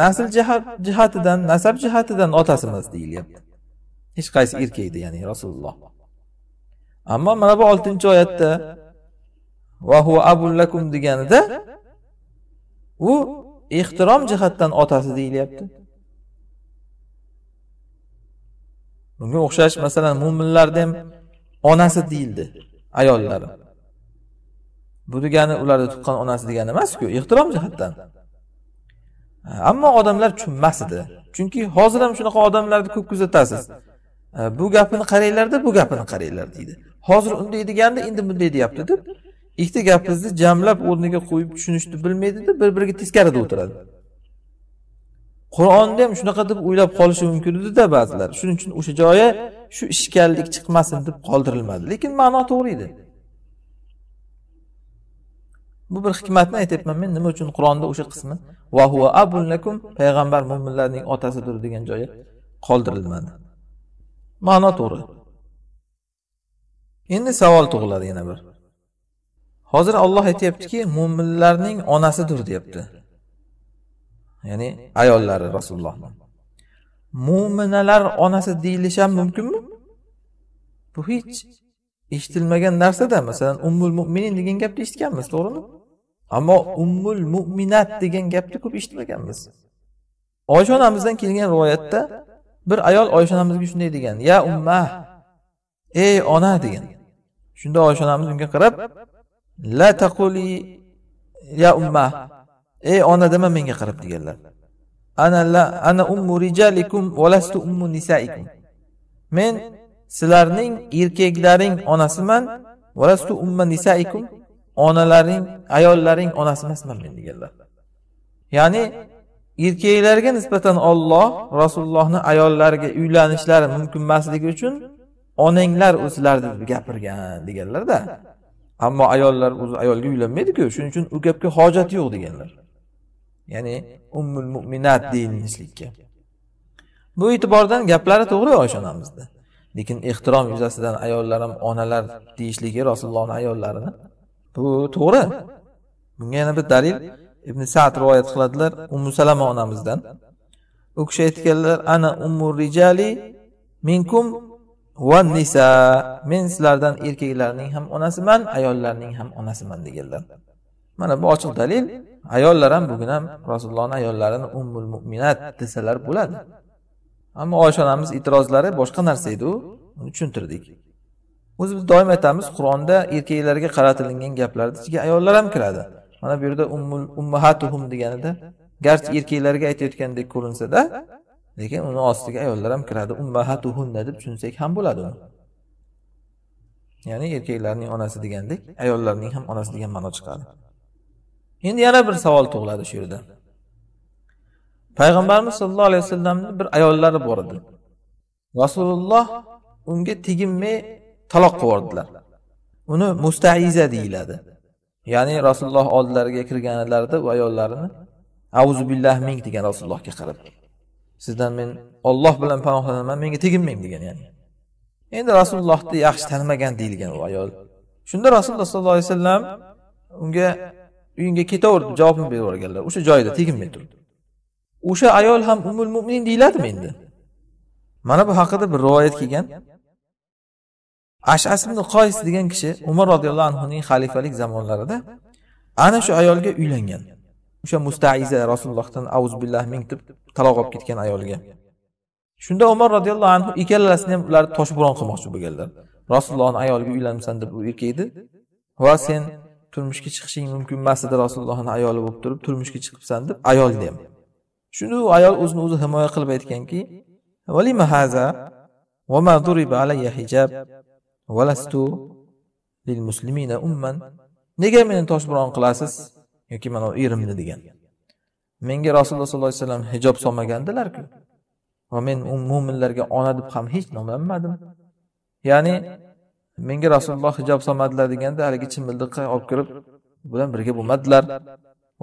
nasl jihatidan nasab jihatidan otasi emas deyilyapti hech qaysi erkakni ya'ni rasululloh ammo mana bu oltinchi oyatda vahu abullakum deganida u ehtirom jihatdan otasi deyilyapti bunga o'xshash masalan mo'minlarni ham onasi deyildi ayollari bu degani ularni tuqqan onasi degani emasku ehtirom jihatdan ammo odamlar tushunmas edi chunki hozir ham shunaqa odamlarni ko'p kuzatasiz e, bu gapini qaranglarda bu gapini qaranglar deydi hozir unday deganda endi bunday deyapti deb ikkita gapingizni jamlab o'rniga qo'yib tushunishni bilmaydida bir biriga teskarida o'tiradi qur'onni ham shunaqa deb o'ylab qolishi mumkin edida ba'zilar shuning uchun o'sha joyi shu ishkallik chiqmasin deb qoldirilmadi lekin ma'no to'g'ri edi bu bir hikmatni aytyapman men nima uchun qur'onda o'sha qismi va huva abul lakum payg'ambar mo'minlarning otasidir degan joyi qoldirilmadi ma'no to'g'ri endi savol tug'iladi yana bir hozir olloh aytyaptiki mo'minlarning onasidir deyapti ya'ni ayollari rasulullohni mo'minalar onasi deyilishi ham mumkinmi bu hech eshitilmagan narsada masalan ummul mo'minin degan gapni eshitganmiz to'g'rimi ammo ummul mu'minat degan gapni ko'p eshitmaganmiz oysha onamizdan kelgan rivoyatda bir ayol oysha onamizga shunday degan ya umma ey ona degan shunda oysha onamiz unga qarab la taquli ya umma ey ona dema menga qarab deganlar ana la ana ummu rijalikum valastu ummu nisaikum men sizlarning erkaklaring onasiman valastu umma nisaikum onalaring ayollaring onasi emasman men deganlar ya'ni erkaklarga nisbatan olloh rasulullohni ayollariga uylanishlari mumkin emasligi uchun onanglar o'zilar deb gapirgan deganlarda ammo ayollar o'zi ayolga uylanmaydiku shuning uchun u gapga hojat yo'q deganlar ya'ni ummul mo'minat deyilishlikka bu e'tibordan gaplari to'g'ri oysha onamizni lekin ehtirom yuzasidan ayollar ham onalar deyishligi rasulullohni ayollarini bu to'g'ri bunga yana bir dalil ibn sad rivoyat qiladilar ummu salama onamizdan u kishi aytganlar ana ummu rijali minkum va nisa men sizlardan erkaklarning ham onasiman ayollarning ham onasiman deganlar mana bu ochiq dalil ayollar ham bugun ham rasulullohni ayollarini ummul mu'minat desalar bo'ladi ammo oysha onamiz e'tirozlari boshqa narsa edi u uni tushuntirdik o'zi biz doim aytamiz qur'onda erkaklarga qaratilingan gaplarni ichiga ayollar ham kiradi mana bu yerda ummahatuhum deganida garchi erkaklarga aytayotgandek ko'rinsada lekin uni ostiga ayollar ham kiradi ummahatuhunna deb tushunsak ham bo'ladi uni ya'ni erkaklarning onasi degandek ayollarning ham onasi degan ma'no chiqadi endi yana bir savol tug'iladi shu yerda payg'ambarimiz sollallohu alayhi vasallamni bir ayollari bor edi rasululloh unga teginmay taloq qilib yubordilar uni mustaiza deyiladi ya'ni rasululloh oldilariga kirganlarida u ayollarini avuzu billah ming degan rasulullohga qarab sizdan men olloh bilan panohlanaman menga teginmang degan ya'ni endi rasulullohni yaxshi tanimagan deyilgan u ayol shunda rasululloh sollallohu alayhi vasallam unga uyingga ketaver deb javobni berib yuborganlar o'sha joyida teginmay turib o'sha ayol ham umul mo'min deyiladimi endi mana bu haqida bir rivoyat kelgan ashas ibn qoys degan kishi umar roziyallohu anhuning xalifalik zamonlarida ana shu ayolga uylangan o'sha mustaiza rasulullohdan avzubillah ming deb taloq olib ketgan ayolga shunda umar roziyallohu anhu ikkalasini ham ular toshbo'ron qilmoqchi bo'lganlar rasulullohni ayoliga uylanibsan deb u erkakni va sen turmushga chiqishing mumkin emas edi rasulullohni ayoli bo'lib turib turmushga chiqibsan deb ayolni ham shunda u ayol o'zini o'zi himoya qilib aytganki valastu lil muslimina umman nega meni toshbiron qilasiz yoki mana erimni degan menga rasululloh sollallohu alayhi vasallam hijob solmagandilarku va men mo'minlarga ona deb ham hech nomlanmadim ya'ni menga rasululloh hijob solmadilar deganda haligi chimildiqqa olib kirib bilan birga bo'lmadilar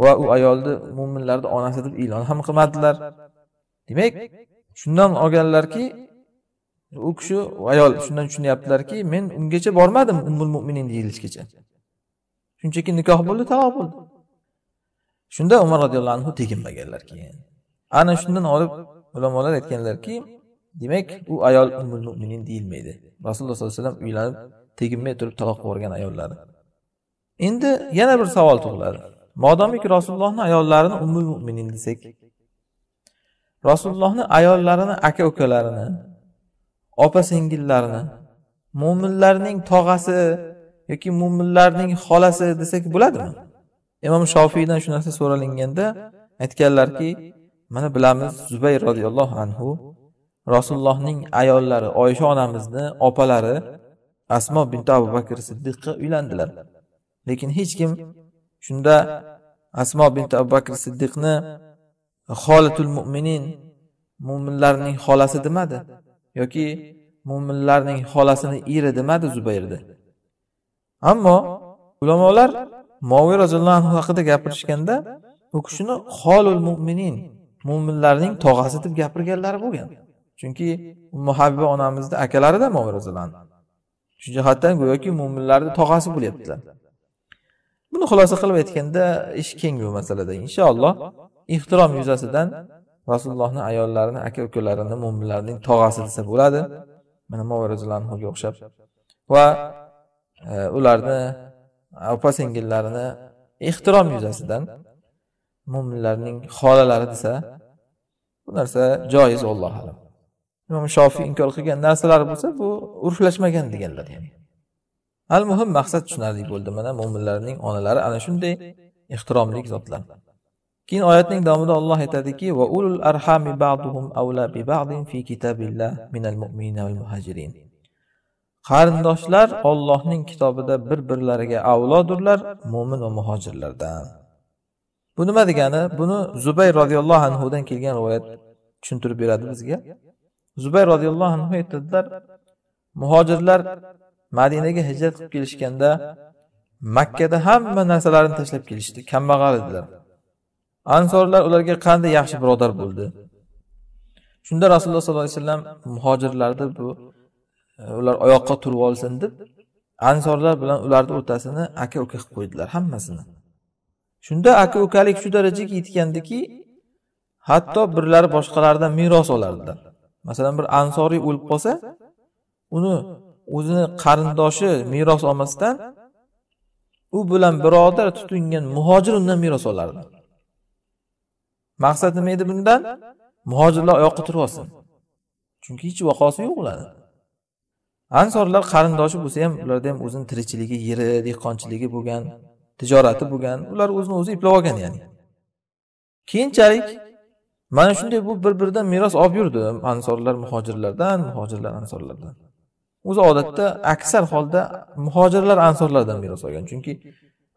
va u ayolni mo'minlarni onasi deb e'lon ham qilmadilar demak shundan olganlarki u kishi ayol shundan tushunyaptilarki men ungacha bormadim ummul mo'minin deyilishgacha shunchaki nikoh bo'ldi taloq bo'ldi shunda umar roziyallohu anhu teginmaganlar keyin ana shundan olib ulamolar aytganlarki demak u ayol ummul mo'minin deyilmaydi rasululloh sollallohu alayhi vasallam uylanib teginmay turib taloq yuborgan ayollari endi yana bir savol tug'iladi modomiki rasulullohni ayollarini ummul mo'minin desak rasulullohni ayollarini aka ukalarini opa singillarni mo'minlarning tog'asi yoki mo'minlarning xolasi desak bo'ladimi imom shofiydan shu narsa so'ralinganda aytganlarki mana bilamiz zubayr roziyallohu anhu rasulullohning ayollari oysha onamizni opalari asmo bint abu bakr siddiqqa uylandilar lekin hech kim shunda asmo bint abu bakr siddiqni xolatul mo'minin mo'minlarning xolasi demadi yoki mo'minlarning xolasini eri demadi Zubayrni. Ammo ulamolar moviy roziyallohu anhu haqida gapirishganda u kishini xolul mu'minin, mo'minlarning tog'asi deb gapirganlari bo'lgan. Chunki Ummu Habiba onamizning akalarida moviy roziyallohu anhu. Shu jihatdan go'yoki mo'minlarni tog'asi bo'lyaptilar. Buni xulosa qilib aytganda ish keng bu masalada inshaalloh ehtirom yuzasidan rasulullohni ayollarini aka ukalarini mo'minlarning tog'asi desa bo'ladi mana roziyallohu o'xshab va e, ularni opa singillarini ehtirom yuzasidan mo'minlarning xolalari desa bu narsa joiz ollohu alam imom shofiy inkor qilgan narsalar bo'lsa bu urflashmagan deganlar ya'ni al muhim maqsad tushunarli bo'ldi mana mo'minlarning onalari ana shunday ehtiromli zotlar keyin oyatning davomida olloh aytadiki va ulul arhami avla bi fi minal mu'minina muhajirin qarindoshlar ollohning kitobida bir birlariga avlodurlar mo'min va muhojirlardan bu nima degani buni zubay roziyallohu anhudan kelgan rivoyat tushuntirib beradi bizga zubay roziyallohu anhu aytadilar muhojirlar madinaga hijrat qilib kelishganda makkada hamma narsalarini tashlab kelishdi kambag'al edilar ansorlar ularga qanday yaxshi birodar bo'ldi shunda rasululloh sollallohu alayhi vasallam muhojirlarni bu e, ular oyoqqa turib olsin deb ansorlar bilan ularni o'rtasini aka uka qilib qo'ydilar hammasini shunda aka ukalik shu darajaga yetgandiki hatto birlari boshqalardan meros olardilar masalan bir ansoriy o'lib qolsa uni o'zini qarindoshi meros olmasdan u bilan birodar tutingan muhojir undan meros olardi maqsad nima edi bundan muhojirlar oyoqqa turib olsin chunki hech vaqosi yo'q ularni ansorlar qarindoshi bo'lsa ham ularda ham o'zini tirikchiligi yeri dehqonchiligi bo'lgan tijorati bo'lgan ular o'zini o'zi eplab olgan ya'ni keyinchalik mana shunday bu bir biridan meros olib yurdi ansorlar muhojirlardan muhojirlar ansorlardan o'zi odatda aksar holda muhojirlar ansorlardan meros olgan chunki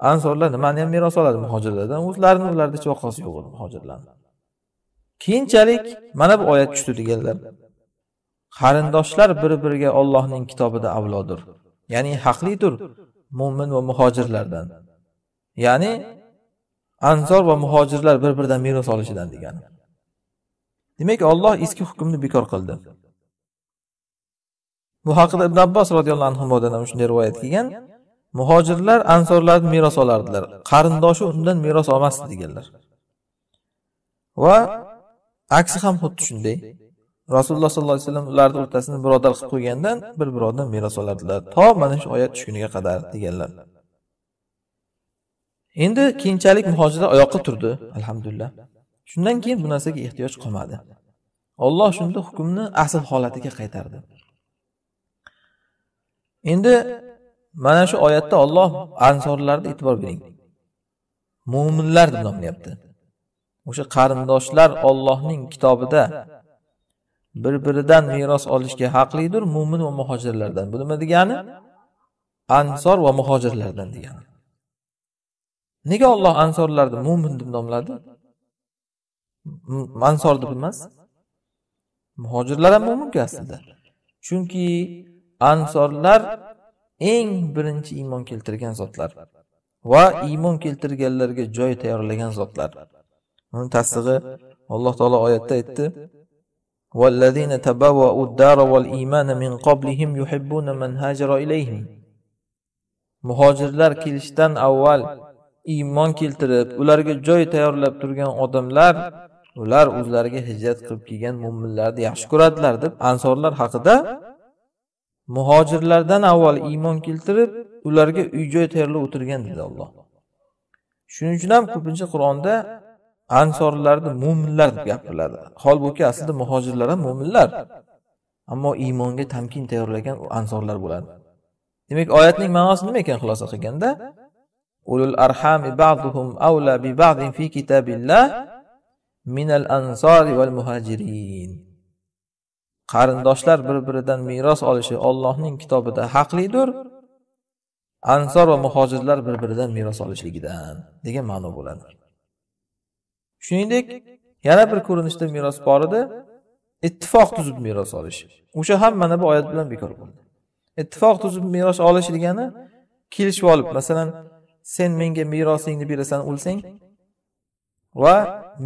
ansorlar nimani ham meros oladi muhojirlardan o'zlarini ularni hech voqeasi yo'q edi muhojirlarni keyinchalik mana bu oyat tushdi deganlar qarindoshlar bir biriga ollohning kitobida avlodir ya'ni haqlidir mo'min va muhojirlardan ya'ni ansor va muhojirlar bir biridan meros olishidan degani demak olloh eski hukmni bekor qildi bu haqida ibn abbos roziyallohu anhudan ham shunday rivoyat kelgan muhojirlar ansorlarni meros olardilar qarindoshi undan meros olmasdi deganlar va aksi ham xuddi shunday rasululloh sollallohu alayhi vasallam ularni o'rtasini birodar qilib qo'ygandan bir birodan meros olardilar to mana shu oyat tushguniga qadar deganlar endi keyinchalik muhojirlar oyoqqa turdi alhamdulillah shundan keyin bu narsaga ehtiyoj qolmadi olloh shunda hukmni asl holatiga qaytardi endi mana shu oyatda olloh ansorlarni e'tibor bering mo'minlar deb nomlayapti o'sha qarindoshlar ollohning kitobida bir biridan meros olishga haqlidir mo'min va muhojirlardan bu nima degani ansor va muhojirlardan degani nega olloh ansorlarni mo'min deb nomladi ansor deb emas muhojirlar ham mo'minku aslida chunki ansorlar eng birinchi iymon keltirgan zotlar va iymon keltirganlarga joy tayyorlagan zotlar buni tasdig'i alloh taolo oyatda aytdi والذين تبوأوا الدار والإيمان من قبلهم يحبون من هاجر إليهم muhojirlar kelishdan avval iymon keltirib ularga joy tayyorlab turgan odamlar ular o'zlariga hijrat qilib kelgan mo'minlarni yaxshi ko'radilar deb ansorlar haqida muhojirlardan avval iymon keltirib ularga uy joy tayyorlab o'tirgan dedi alloh shuning uchun ham ko'pincha qur'onda ansorlarni mo'minlar deb gapiriladi holbuki aslida muhojirlar ham mo'minlar ammo iymonga tamkin tayyorlagan ansorlar bo'ladi demak oyatning ma'nosi nima ekan xulosa qilganda ulul arhami ba'duhum avla bi ba'din fi kitabillah minal ansori val muhajirin qarindoshlar bir biridan meros olishi ollohning kitobida haqlidir ansor va muhojirlar bir biridan meros olishligidan degan ma'no bo'ladi shuningdek yana bir ko'rinishda meros bor edi ittifoq tuzib meros olish o'sha ham mana bu oyat bilan bekor bo'ldi ittifoq tuzib meros olish degani kelishib olib masalan sen menga merosingni berasan o'lsang va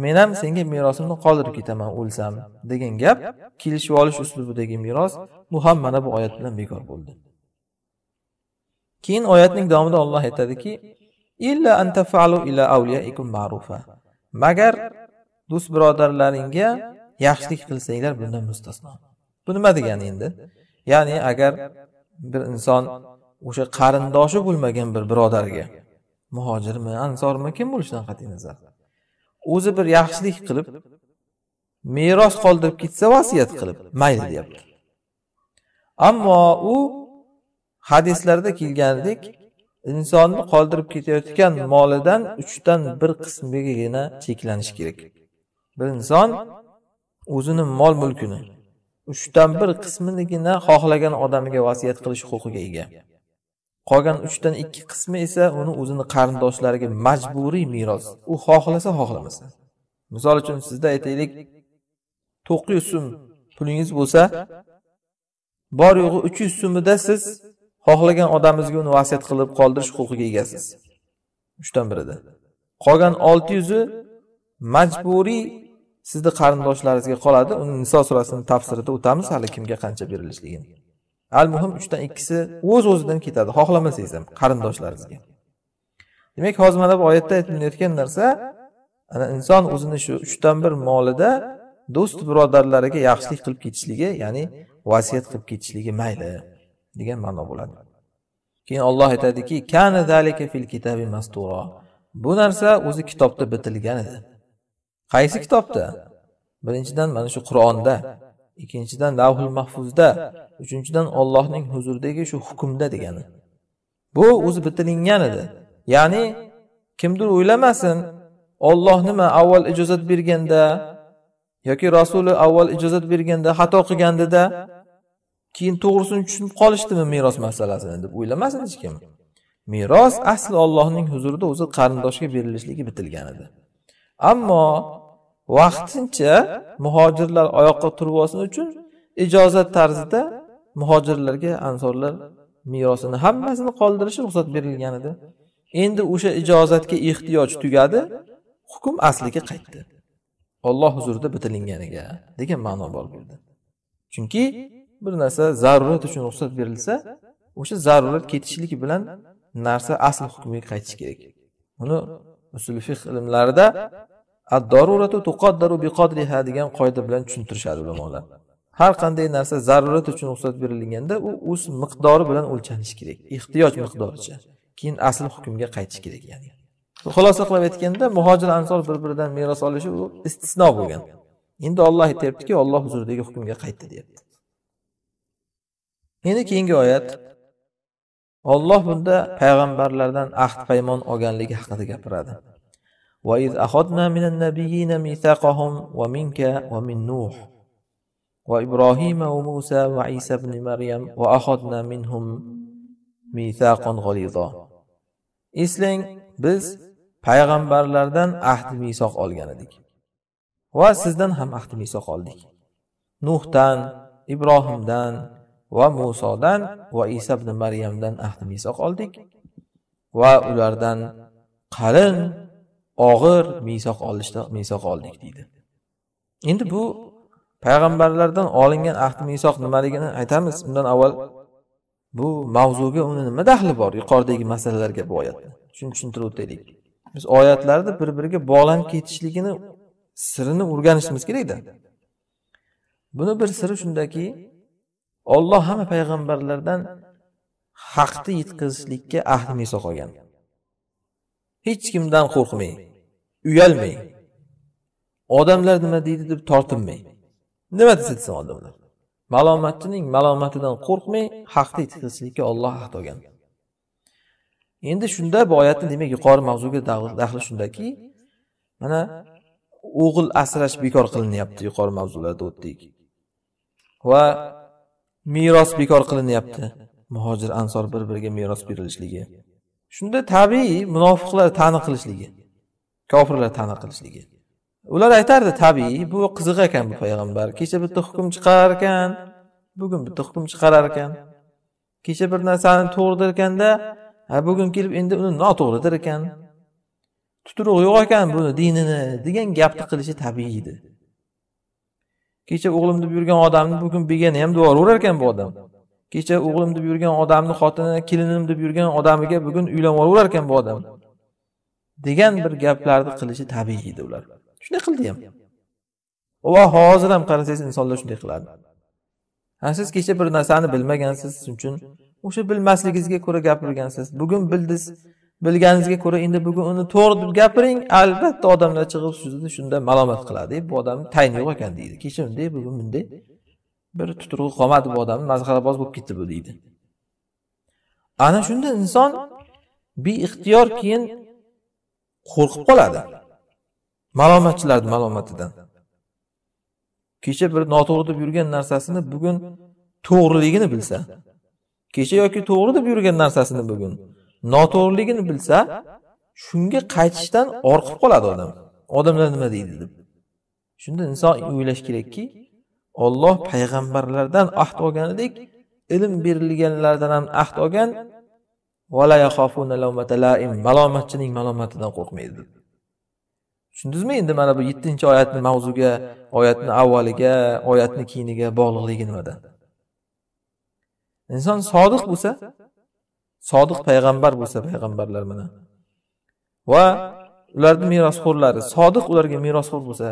men ham senga merosimni qoldirib ketaman o'lsam degan gap kelishib olish uslubidagi meros bu ham mana bu oyat bilan bekor bo'ldi keyin oyatning davomida olloh aytadiki illa antafalu ila avliyaikum ma'rufa magar do'st birodarlaringga yaxshilik qilsanglar bundan mustasno bu nima degani endi ya'ni agar bir inson o'sha qarindoshi bo'lmagan bir birodarga muhojirmi ansormi kim bo'lishidan qat'iy nazar o'zi bir yaxshilik qilib meros qoldirib ketsa vasiyat qilib mayli deyapti ammo u hadislarda kelganidek insonni qoldirib ketayotgan molidan uchdan bir qismigagina cheklanishi kerak bir inson o'zini mol mulkini uchdan bir qisminigina xohlagan odamiga vasiyat qilish huquqiga ega qolgan uchdan ikki qismi esa uni o'zini qarindoshlariga majburiy meros u xohlasa xohlamasa misol uchun sizda aytaylik to'qqiz yuz so'm pulingiz bo'lsa bor yo'g'i uch yuz so'mida siz xohlagan odamingizga uni vasiyat qilib qoldirish huquqiga egasiz uchdan birida qolgan olti yuzi majburiy sizni qarindoshlaringizga qoladi uni niso surasini tafsirida o'tamiz hali kimga qancha berilishligini al muhim uchdan ikkisi o'z o'zidan ketadi xohlamasangiz ham qarindoshlaringizga demak bu oyatda aytilayotgan narsa ana inson o'zini shu uchdan bir molida do'st birodarlariga yaxshilik qilib ketishligi ya'ni vasiyat qilib ketishligi mayli degan ma'no bo'ladi keyin olloh aytadiki zalika fil mastura bu narsa o'zi kitobda bitilgan edi qaysi kitobda birinchidan mana shu qur'onda ikkinchidan lavhul mahfuzda uchinchidan ollohning huzuridagi shu hukmda degani bu o'zi bitilingan edi ya'ni kimdir o'ylamasin olloh nima avval ijozat berganda yoki rasuli avval ijozat berganda xato qilgandida keyin to'g'risini tushunib qolishdimi meros masalasini deb o'ylamasin hech kim meros asli ollohning huzurida o'zi qarindoshga berilishligi bitilgan edi ammo vaqtincha muhojirlar oyoqqa turib olsin uchun ijozat tarzida muhojirlarga ansorlar merosini hammasini qoldirishi ruxsat berilgan edi endi o'sha ijozatga ehtiyoj tugadi hukm asliga qaytdi olloh huzurida bitilinganiga degan ma'no bor bo'ldi chunki bir narsa zarurat uchun ruxsat berilsa o'sha zarurat ketishligi bilan narsa asl hukmiga qaytishi kerak buni usul fiq ilmlarida addoruratu tuqaddaru biqadriha degan qoida bilan tushuntirishadi ulamolar har qanday narsa zarurat uchun ruxsat berilganda u o'z miqdori bilan o'lchanishi kerak ehtiyoj miqdoricha keyin asl hukmga qaytish kerak ya'ni xulosa qilib aytganda muhojir ansor bir biridan meros olishi bu istisno bo'lgan endi olloh aytyaptiki olloh huzuridagi hukmga qaytdi deyapti endi keyingi oyat olloh bunda payg'ambarlardan ahd paymon olganligi haqida gapiradi وإذ أخذنا من النبيين ميثاقهم ومنك ومن نوح وإبراهيم وموسى وعيسى بن مريم وأخذنا منهم ميثاقا غليظا إسلين biz payg'ambarlardan ahdi misoq olgan edik va sizdan ham ahdi misoq oldik nuhdan ibrohimdan va musodan va iso ibn maryamdan ahdi misoq oldik va ulardan qalin og'ir misoq olishda misoq oldik deydi endi bu payg'ambarlardan olingan ahd misoq nimaligini aytamiz undan avval bu mavzuga uni nima daxli bor yuqoridagi masalalarga bu oyatni shuni tushuntirib o'taylik biz oyatlarni bir biriga bog'lanib ketishligini sirini o'rganishimiz kerakda buni bir siri shundaki olloh hamma payg'ambarlardan haqni yetkazishlikka ahd misoq olgan hech kimdan qo'rqmang uyalmang odamlar nima deydi deb tortinmang nima desa desin odamlar malomatchining malomatidan qo'rqmang haqni yetkazishlikka olloh haq olgan endi shunda bu oyatni demak yuqori mavzuga daxli shundaki mana o'g'il asrash bekor qilinyapti yuqori mavzularda o'tdik va meros bekor qilinyapti muhojir ansor bir biriga meros berilishligi shunda tabiiy munofiqlar tani qilishligi kofirlar tani qilishligi ular aytardi tabiiy bu qiziq ekan bu payg'ambar kecha bitta hukm chiqarar ekan bugun bitta hukm chiqarar ekan kecha bir narsani to'g'ri der ekanda bugun kelib endi uni noto'g'ri der ekan tuturug'i yo'q ekan buni dinini degan gapni qilishi tabiiy edi kecha o'g'lim deb yurgan odamni bugun begona ham devoraverar ekan bu odam kecha o'g'lim deb yurgan odamni xotini kelinim deb yurgan odamiga bugun uylanvoraverar ekan bu odam degan bir gaplarni qilishi tabiiy edi ular shunday qildi ham va hozir ham qarasangiz insonlar shunday qiladi ha siz kecha bir narsani bilmagansiz shuning uchun o'sha bilmasligingizga ko'ra gapirgansiz bugun bildiz bilganingizga ko'ra endi bugun uni to'g'ri deb gapiring albatta odamlar chiqib sizni shunda malomat qiladi bu odamni tayini yo'q ekan deydi kecha unday bugun bunday bir tuturg'i qolmadi bu odamni masxaraboz bo'lib ketdi bu deydi ana shunda inson beixtiyor keyin qo'rqib qoladi malomatchilarni malomatidan kecha bir noto'g'ri deb yurgan narsasini bugun to'g'riligini bilsa kecha yoki to'g'ri deb yurgan narsasini bugun noto'g'riligini bilsa shunga qaytishdan orqib qoladi odam odamlar nima deydi deb shunda inson o'ylashi kerakki olloh payg'ambarlardan ahd olganidek ilm berilganlardan ham ahd olgan malomatchining malomatidan qo'rqmaydi tushundingizmi endi mana bu yettinchi oyatni mavzuga oyatni avvaliga oyatni keyiniga bog'liqligi nimada inson sodiq bo'lsa sodiq payg'ambar bo'lsa payg'ambarlar bilan va ularni merosxo'rlari sodiq ularga merosxo'r bo'lsa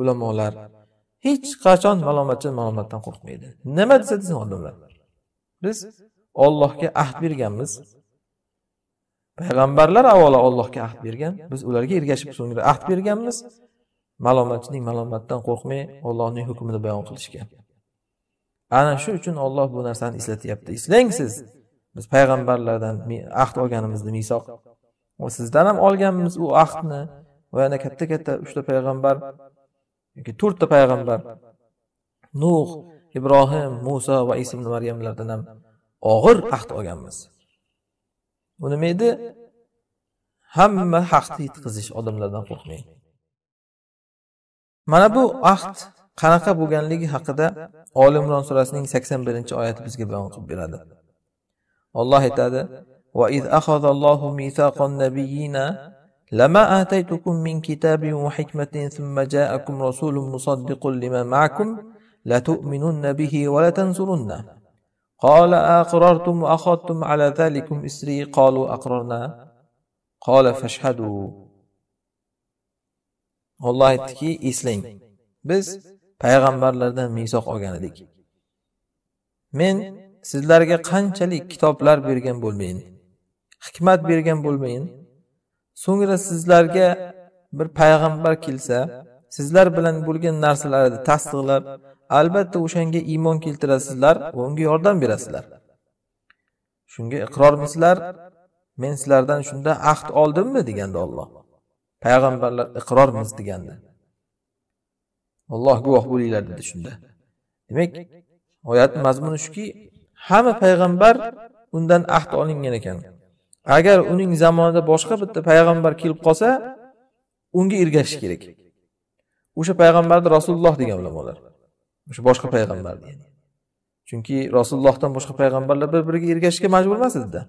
ulamolar hech qachon malomatchan malomatdan qo'rqmaydi nima desa desin odamlar biz ollohga ahd berganmiz payg'ambarlar avvalo ollohga ahd bergan biz ularga ergashib so'ngra ahd berganmiz malomatchining malomatdan qo'rqmay ollohning hukmini bayon qilishga ana shu uchun olloh bu narsani eslatyapti eslang siz biz payg'ambarlardan ahd olganimizni misoq sizdan ham olganmiz u ahdni va yana katta katta uchta payg'ambar yoki to'rtta payg'ambar nuh ibrohim muso va iso ibn maryamlardan ham og'ir ahd olganmiz bu nima edi hamma haqni yetkazish odamlardan qo'rqmang mana bu ahd qanaqa bo'lganligi haqida olimron surasining sakson birinchi oyati bizga bayon qilib beradi olloh aytadi وإذ لما آتيتكم من كتاب وحكمة ثم جاءكم رسول مصدق لما معكم لتؤمنن به ولتنصرنه قال أقررتم وأخذتم على ذلكم إسري قالوا أقررنا قال فاشهدوا الله aytdiki eslang biz payg'ambarlardan misoq olgan edik men sizlarga qanchalik kitoblar bergan bo'lmayin hikmat bergan bo'lmayin so'ngra sizlarga bir payg'ambar kelsa sizlar bilan bo'lgan narsalarni tasdiqlab albatta o'shanga iymon keltirasizlar va unga yordam berasizlar shunga iqrormisizlar men sizlardan shunda ahd oldimmi deganda olloh payg'ambarlar iqrormiz deganda alloh guvoh bo'linglar dedi shunda demak oyatni mazmuni shuki hamma payg'ambar undan ahd olingan ekan agar uning zamonida boshqa bitta payg'ambar kelib qolsa unga ergashish kerak o'sha payg'ambarni rasululloh degan ulamolar o'sha boshqa payg'ambar chunki rasulullohdan boshqa payg'ambarlar bir biriga ergashishga majbur emas edida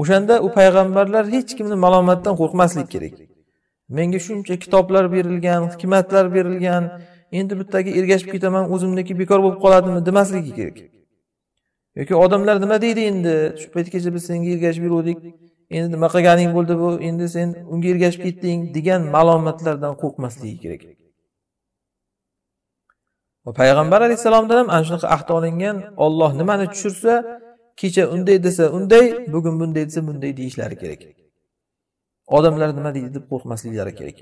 o'shanda u payg'ambarlar hech kimni malomatdan qo'rqmaslik kerak menga shuncha kitoblar berilgan hikmatlar berilgan endi bittaga ergashib ketaman o'zimniki bekor bo'lib qoladimi demasligi kerak yoki odamlar nima deydi endi shu paytgacha biz senga ergashib yuruvdik endi nima qilganing bo'ldi bu endi sen unga ergashib ketding degan malomatlardan qo'rqmasligi kerak va payg'ambar alayhissalomdan ham ana shunaqa ahd olingan olloh nimani tushirsa kecha unday desa unday bugun bunday desa bunday deyishlari kerak odamlar nima deydi deb qo'rqmasliklari kerak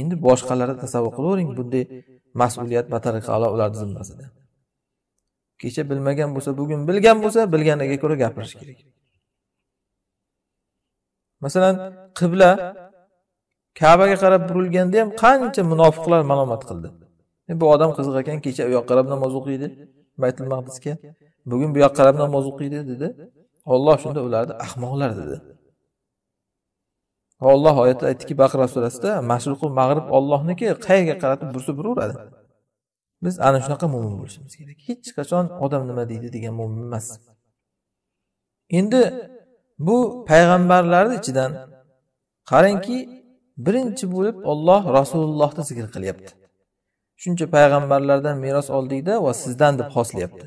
endi boshqalarni tasavvur qilavering bunday mas'uliyat batariqa ularni zimmasida kecha bilmagan bo'lsa bugun bilgan bo'lsa bilganiga ko'ra gapirish kerak masalan qibla kabaga qarab burilganda ham qancha munofiqlar malomat qildi e, bu odam qiziq ekan kecha u yoqqa qarab namoz o'qiydi baytul maqdisga bugun bu yoqqa qarab namoz o'qiydi dedi olloh shunda ularni ahmoqlar dedi va olloh oyatda aytdiki baqara surasida mashriqu mag'rib ollohniki qayerga qaratib bursa buraveradi biz ana shunaqa mo'min bo'lishimiz kerak hech qachon odam nima deydi degan mo'min emas endi bu payg'ambarlarni ichidan qarangki birinchi bo'lib olloh rasulullohni zikr qilyapti shuncha payg'ambarlardan meros oldikda va sizdan deb xoslayapti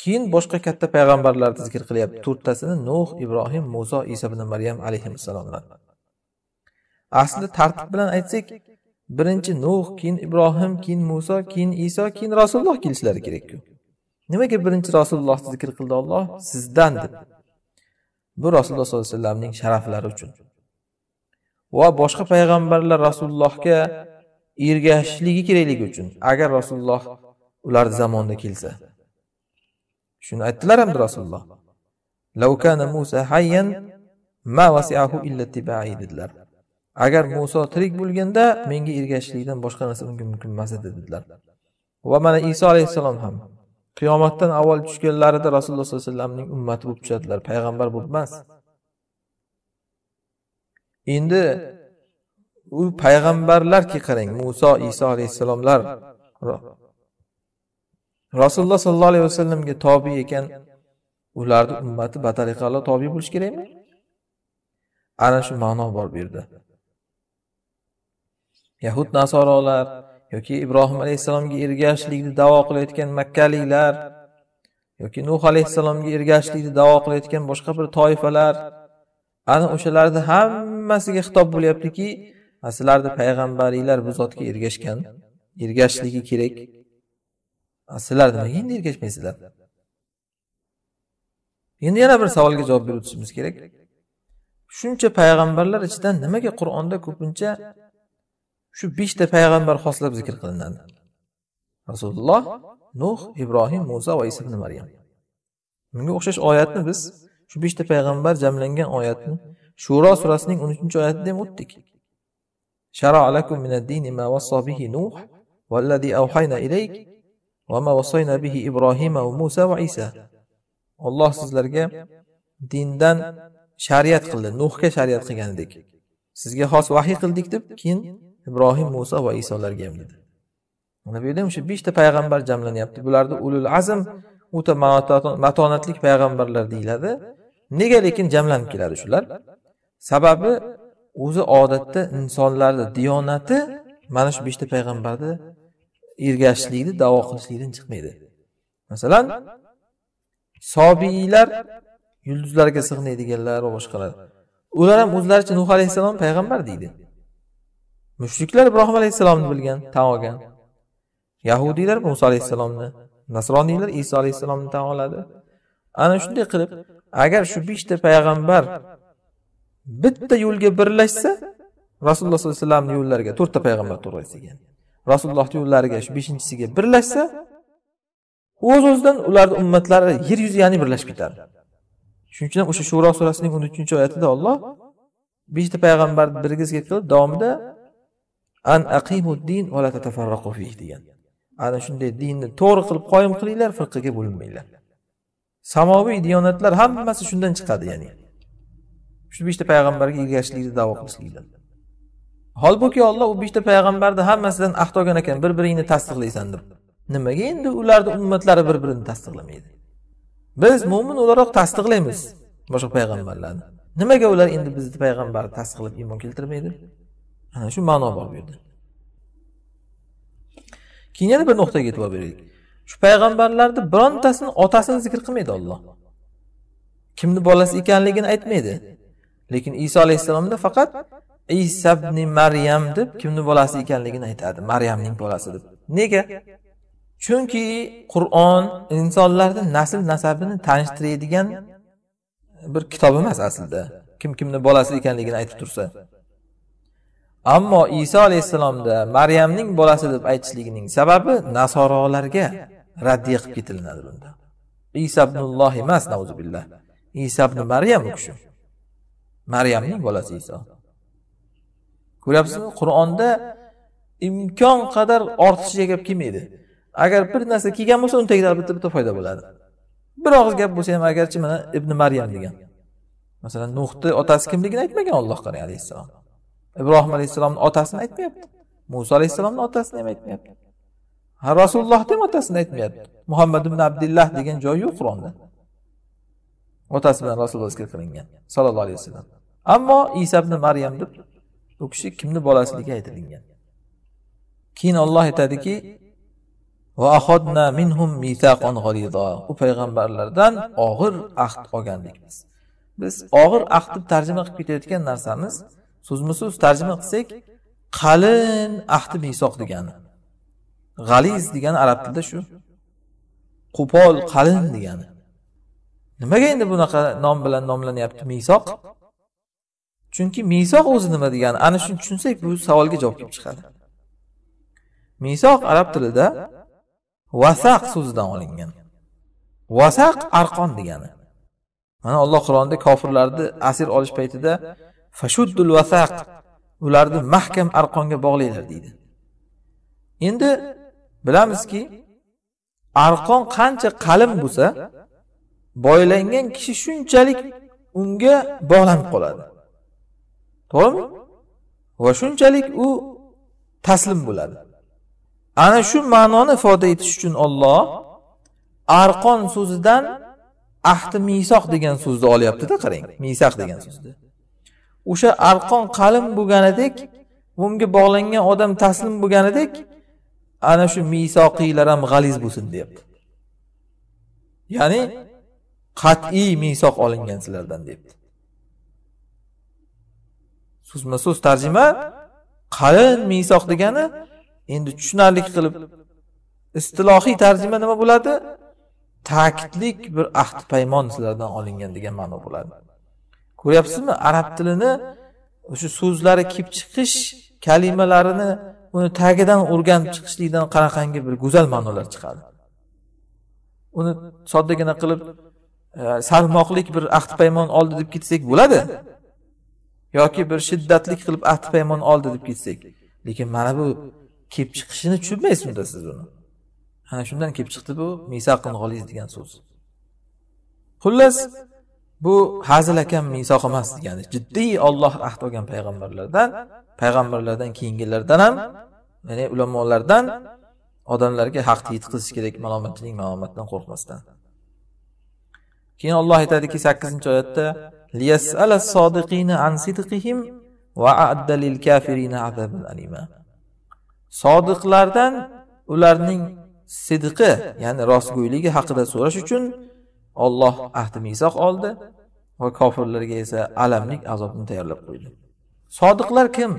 keyin boshqa katta payg'ambarlarni zikr qilyapti to'rttasini nuh ibrohim muso iso ibn maryam alayhissalomlar aslida tartib bilan aytsak birinchi nuh keyin ibrohim keyin muso keyin iso keyin rasululloh kelishlari kerakku nimaga birinchi rasulullohni zikr qildi olloh sizdan deb bu rasululloh sollallohu alayhi vasallamning sharaflari uchun va boshqa payg'ambarlar rasulullohga ergashishligi kerakligi uchun agar rasululloh ularni zamonida kelsa shuni aytdilar hamda rasululloh dedilar agar muso tirik bo'lganda menga ergashishlikdan boshqa narsa unga mumkin emas edi dedilar va mana iso alayhissalom ham qiyomatdan avval tushganlarida rasululloh sollallohu alayhi vasallamning ummati bo'lib tushadilar payg'ambar bo'lib emas endi u payg'ambarlarki qarang muso iso alayhissalomlar rasululloh sollallohu alayhi vasallamga tobi ekan ularni ummati batariqalo tobi bo'lishi kerakmi ana shu ma'no bor bu yerda yahud nasorolar yoki ibrohim alayhissalomga ergashishlikni davo qilayotgan makkaliklar yoki nuh alayhissalomga ergashishlikni davo qilayotgan boshqa bir toifalar ana o'shalarni hammasiga xitob bo'lyaptiki sizlarni payg'ambaringlar bu zotga ergashgan ergashishligi kerak sizlar nimaga endi ergashmaysizlar endi yana bir savolga javob berib o'tishimiz kerak shuncha payg'ambarlar ichidan nimaga qur'onda ko'pincha shu beshta payg'ambar xoslab zikr qilinadi rasululloh nuh ibrohim muso va iso ibn maryam bunga o'xshash oyatni biz shu beshta payg'ambar jamlangan oyatni shuro surasining o'n uchinchi oyatida ham o'tdik شرع لكم من الدين ما وصى به نوح والذي أوحينا إليك وما وصينا به إبراهيم وموسى وعيسى الله sizlarga dindan shariat qildi nuhga shariat qilgandek sizga xos vahiy qildik deb keyin ibrohim muso va isolarga ham dedi mana bu yerda o'sha beshta payg'ambar jamlanyapti bularni ulul azm o'ta matonatli payg'ambarlar deyiladi nega lekin jamlanib keladi shular sababi o'zi odatda insonlarni diyonati mana shu beshta payg'ambarni ergashishlikni davo qilishlikdan chiqmaydi masalan sobiylar yulduzlarga sig'maydiganlar va boshqalar ular ham o'zlaricha nuh alayhissalom payg'ambar deydi mushriklar ibrohim alayhissalomni bilgan tan olgan yahudiylar muso alayhissalomni nasroniylar iso alayhissalomni tan oladi ana shunday qilib agar shu beshta payg'ambar bitta yo'lga birlashsa rasululloh sollallohu alayhi vasallamni yo'llariga to'rtta payg'ambar to'g'risiga rasulullohni yo'llariga shu beshinchisiga birlashsa o'z o'zidan ularni ummatlari yer yuzi ya'ni birlashib ketadi shuning uchun o'sha shuro surasining o'n uchinchi oyatida olloh beshta payg'ambarni birgizga qilib davomida an din va la tatafarraqu fihi degan ana shunday dinni to'g'ri qilib qoyim qilinglar firqaga bo'linmanglar samoviy diyonatlar hammasi shundan chiqadi ya'ni shu beshta payg'ambarga ergashishlikni davo qilishlikdan holbuki olloh u beshta payg'ambarni hammasidan ahd olgan ekan bir biringni tasdiqlaysan deb nimaga endi ularni ummatlari bir birini tasdiqlamaydi biz mo'min o'laroq tasdiqlaymiz boshqa payg'ambarlarni nimaga ular endi bizni payg'ambarni tasdiqlab iymon keltirmaydi ana shu ma'no bor bu yerda keyin yana bir nuqtaga e'tibor beraylik shu payg'ambarlarni birontasini otasini zikr qilmaydi olloh kimni bolasi ekanligini aytmaydi lekin iso alayhissalomda faqat isa ibn maryam deb kimni bolasi ekanligini aytadi maryamning bolasi deb nega chunki qur'on insonlarni nasl nasabini tanishtiradigan bir kitob emas aslida kim kimni bolasi ekanligini aytib tursa ammo iso alayhissalomni maryamning bolasi deb aytishligining sababi nasorolarga raddiya qilib ketilinadi bunda isa ibnulloh emas nauzubillah iso ibn maryam u kishi maryamning bolasi iso ko'ryapsizmi qur'onda imkon qadar ortiqcha gap kelmaydi agar bir narsa kelgan bo'lsa uni tagidan albatta bitta foyda bo'ladi bir og'iz gap bo'lsa ham agarchi mana ibn maryam degan masalan nuhni otasi kimligini aytmagan olloh qarang alayhissalom ibrohim alayhissalomni otasini aytmayapti muso alayhissalomni otasini ham aytmayapti ha rasulullohni ham otasini aytmayapti muhammad ibn abdullah degan joyi yo'q qur'onda otasi bilan rasululloh zikr qilingan sallallohu alayhi vasallam ammo isa ibn maryam deb u kishi kimni bolasiligi aytilingan keyin olloh aytadiki u payg'ambarlardan og'ir ahd olgandik biz og'ir ahd deb tarjima qilib ketayotgan narsamiz so'zma so'z tarjima qilsak qalin ahdi misoq degani g'aliz degani arab tilida shu qo'pol qalin degani nimaga endi bunaqa nom bilan nomlanyapti misoq chunki misoq o'zi nima degani ana shuni tushunsak bu savolga javob kelib chiqadi misoq arab tilida vasaq so'zidan olingan vasaq arqon degani mana alloh qur'onda kofirlarni asir olish paytida fashuddul vasaq ularni mahkam arqonga bog'langlar deydi endi bilamizki arqon qancha qalin bo'lsa boylangan kishi shunchalik unga bog'lanib qoladi to'g'rimi va shunchalik u taslim bo'ladi ana shu ma'noni ifoda etish uchun olloh arqon so'zidan ahdi misoq degan so'zni olyaptida qarang misoq degan so'zni o'sha arqon qalin bo'lganidek bunga bog'langan odam taslim bo'lganidek ana shu misoqiylar ham g'aliz bo'lsin deyapti ya'ni qat'iy misoq olingan sizlardan deyapti so'zma so'z tarjima qalin misoq degani endi tushunarli qilib istilohiy tarjima nima bo'ladi ta'kidlik bir ahd paymon sizlardan olingan degan ma'no bo'ladi ko'ryapsizmi arab tilini o'sha so'zlari kelib chiqish kalimalarini uni tagidan o'rganib chiqishlikdan qanaqangi bir go'zal ma'nolar chiqadi uni soddagina qilib e, salmoqlik bir ahd paymon oldi deb ketsak bo'ladi yoki bir shiddatlik qilib ahd paymon oldi deb ketsak lekin mana bu kelib chiqishini tushunmaysiz unda siz uni ana shundan kelib chiqdi bu misaqin g'oliz degan so'z xullas bu hazil akam misoh emas degani jiddiy olloh ahd olgan payg'ambarlardan payg'ambarlardan keyingilardan ham ya'ni ulamolardan odamlarga haqni yetkazish kerak malomatchilik malomatdan qo'rqmasdan keyin olloh aytadiki sakkizinchi oyatda va kafirina azaban alima sodiqlardan ularning sidqi ya'ni rostgo'yligi haqida so'rash uchun Alloh ahdi misoq oldi va kofirlarga esa alamlik azobni tayyorlab qo'ydi. Sodiqlar kim?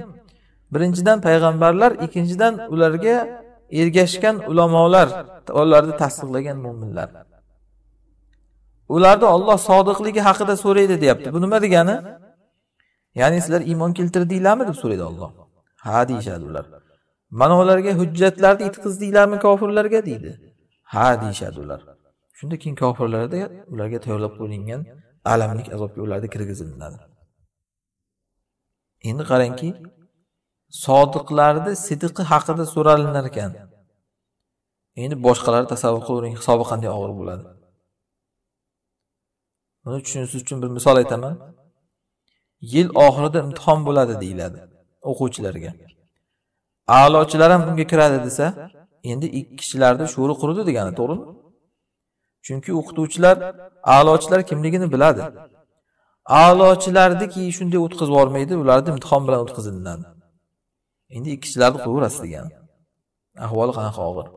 Birinchidan payg'ambarlar, ikkinchidan ularga ergashgan ulamolar, ularni tasdiqlagan mo'minlar Ularni Alloh sodiqligi haqida so'raydi deyapti. Bu nima degani? Ya'ni sizlar iymon keltirdinglarmi deb so'raydi Alloh. Ha deyishadi ular. Mana ularga hujjatlarni yetkazdinglarmi kofirlarga deydi. Ha deyishadi ular. Shunda keyin kofirlarda ularga tayyorlab qo'yilgan alamlik azobga ularni kirgiziladi. Endi qarangki, sodiqlarni sidiqi haqida so'ralinar ekan. Endi boshqalarni tasavvur qiling, hisobi qanday og'ir bo'ladi. Buni tushunishingiz uchun bir misol aytaman. Yil oxirida imtihon bo'ladi deyiladi o'quvchilarga. A'lochilar ham bunga kiradi desa, endi ikki kishilarni sho'ri quridi degani, to'g'rimi? chunki o'qituvchilar a'lochilar kimligini biladi a'lochilarniki shunday o'tkazib yubormaydi ularni imtihon bilan o'tkazilinadi endi ikkichilarni qo'yaverasiz degani ahvoli qanaqa og'ir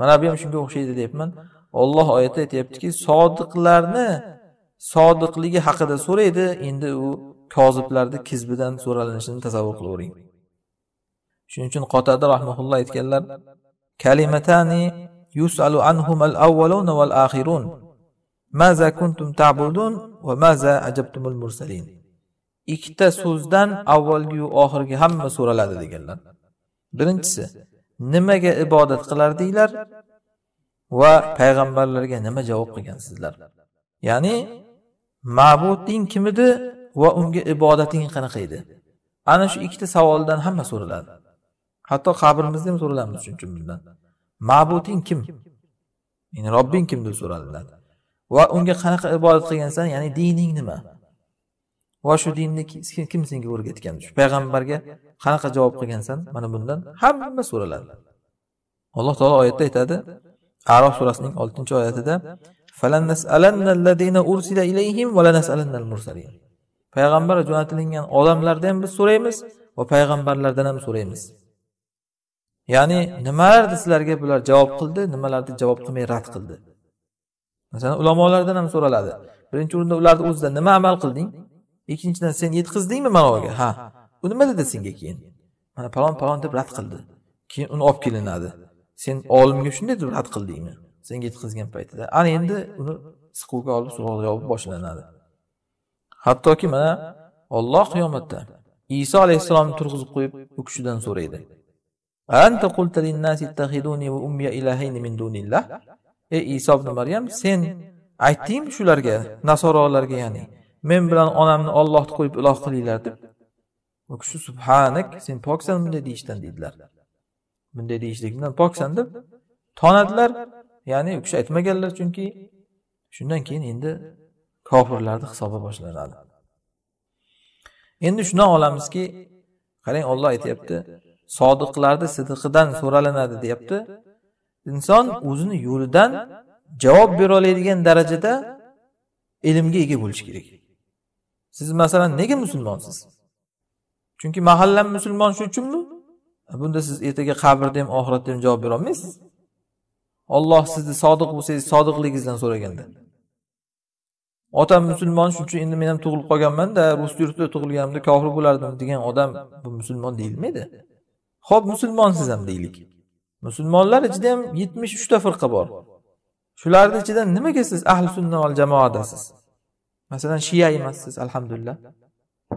mana bu ham shunga o'xshaydi deyapman olloh oyatda aytyaptiki sodiqlarni sodiqligi haqida so'raydi endi u koziblarni kizbidan so'ralinishini tasavvur qilavering shuning uchun qotada rahmaulloh aytganlar kalimatani yusalu anhum al والآخرون ماذا كنتم تعبدون وماذا ta'budun va mursalin ikkita so'zdan avvalgi yu oxirgi hamma so'raladi deganlar birinchisi nimaga ibodat qilardinglar va payg'ambarlarga nima javob qilgansizlar ya'ni ma'buding kim edi va unga ibodating qanaqa edi ana shu ikkita savoldan hamma so'raladi hatto qabrimizda ham so'ralamiz shuning uchun bundan ma'buding kim ya'ni robbing kim deb so'radilar va unga qanaqa ibodat qilgansan ya'ni dining nima va shu dinni kim senga o'rgatgan shu payg'ambarga qanaqa javob qilgansan mana bundan hamma so'raladi alloh taolo oyatda aytadi arof surasining oltinchi oyatida payg'ambar jo'natilgan odamlardan ham biz so'raymiz va payg'ambarlardan ham so'raymiz ya'ni nimalarni sizlarga bular javob qildi nimalarni javob qilmay rad qildi masalan ulamolardan ham so'raladi birinchi o'rinda ularni o'zida nima amal qilding ikkinchidan sen yetkazdingmi manoviga ha u nima dedi senga keyin mana palon palon deb rad qildi keyin uni olib kelinadi sen olimga shunday deb rad qildingmi senga yetkazgan paytida ana endi uni siquvga olib so'roq javob boshlanadi hattoki mana olloh qiyomatda iso alayhissalomni turg'izib qo'yib u kishidan so'raydi anta qulta linnasi va ummiya ilahayn min dunillah ey iso ibn maryam sen aytdingmi shularga nasorolarga ya'ni men bilan onamni ollohni qo'yib iloh qilinglar deb u kishi subhanak sen poksan bunday deyishdan deydilar bunday deyishlikdan poksan deb tonadilar ya'ni u kishi aytmaganlar chunki shundan keyin endi kofirlarni hisobi boshlanadi endi shundan olamizki qarang olloh aytyapti sodiqlarni sidiqidan so'ralinadi deyapti inson o'zini yo'lidan javob bera oladigan darajada ilmga ega bo'lishi kerak siz masalan nega musulmonsiz chunki mahallam musulmon shu uchunmi bunda siz ertaga qabrda ham oxiratda ham javob berolmaysiz olloh sizni sodiq bo'lsangiz sodiqligingizdan so'raganda otam musulmon shuning uchun endi men ham tug'ilib qolganmanda rus yurtida tug'ilganimda kofir bo'lardim degan odam bu musulmon deyilmaydi ho'p musulmonsiz ham deylik musulmonlar ichida ham yetmish uchta firqa bor shularni ichidan nimaga siz ahli sunna val jamoadasiz masalan shiya emassiz alhamdulillah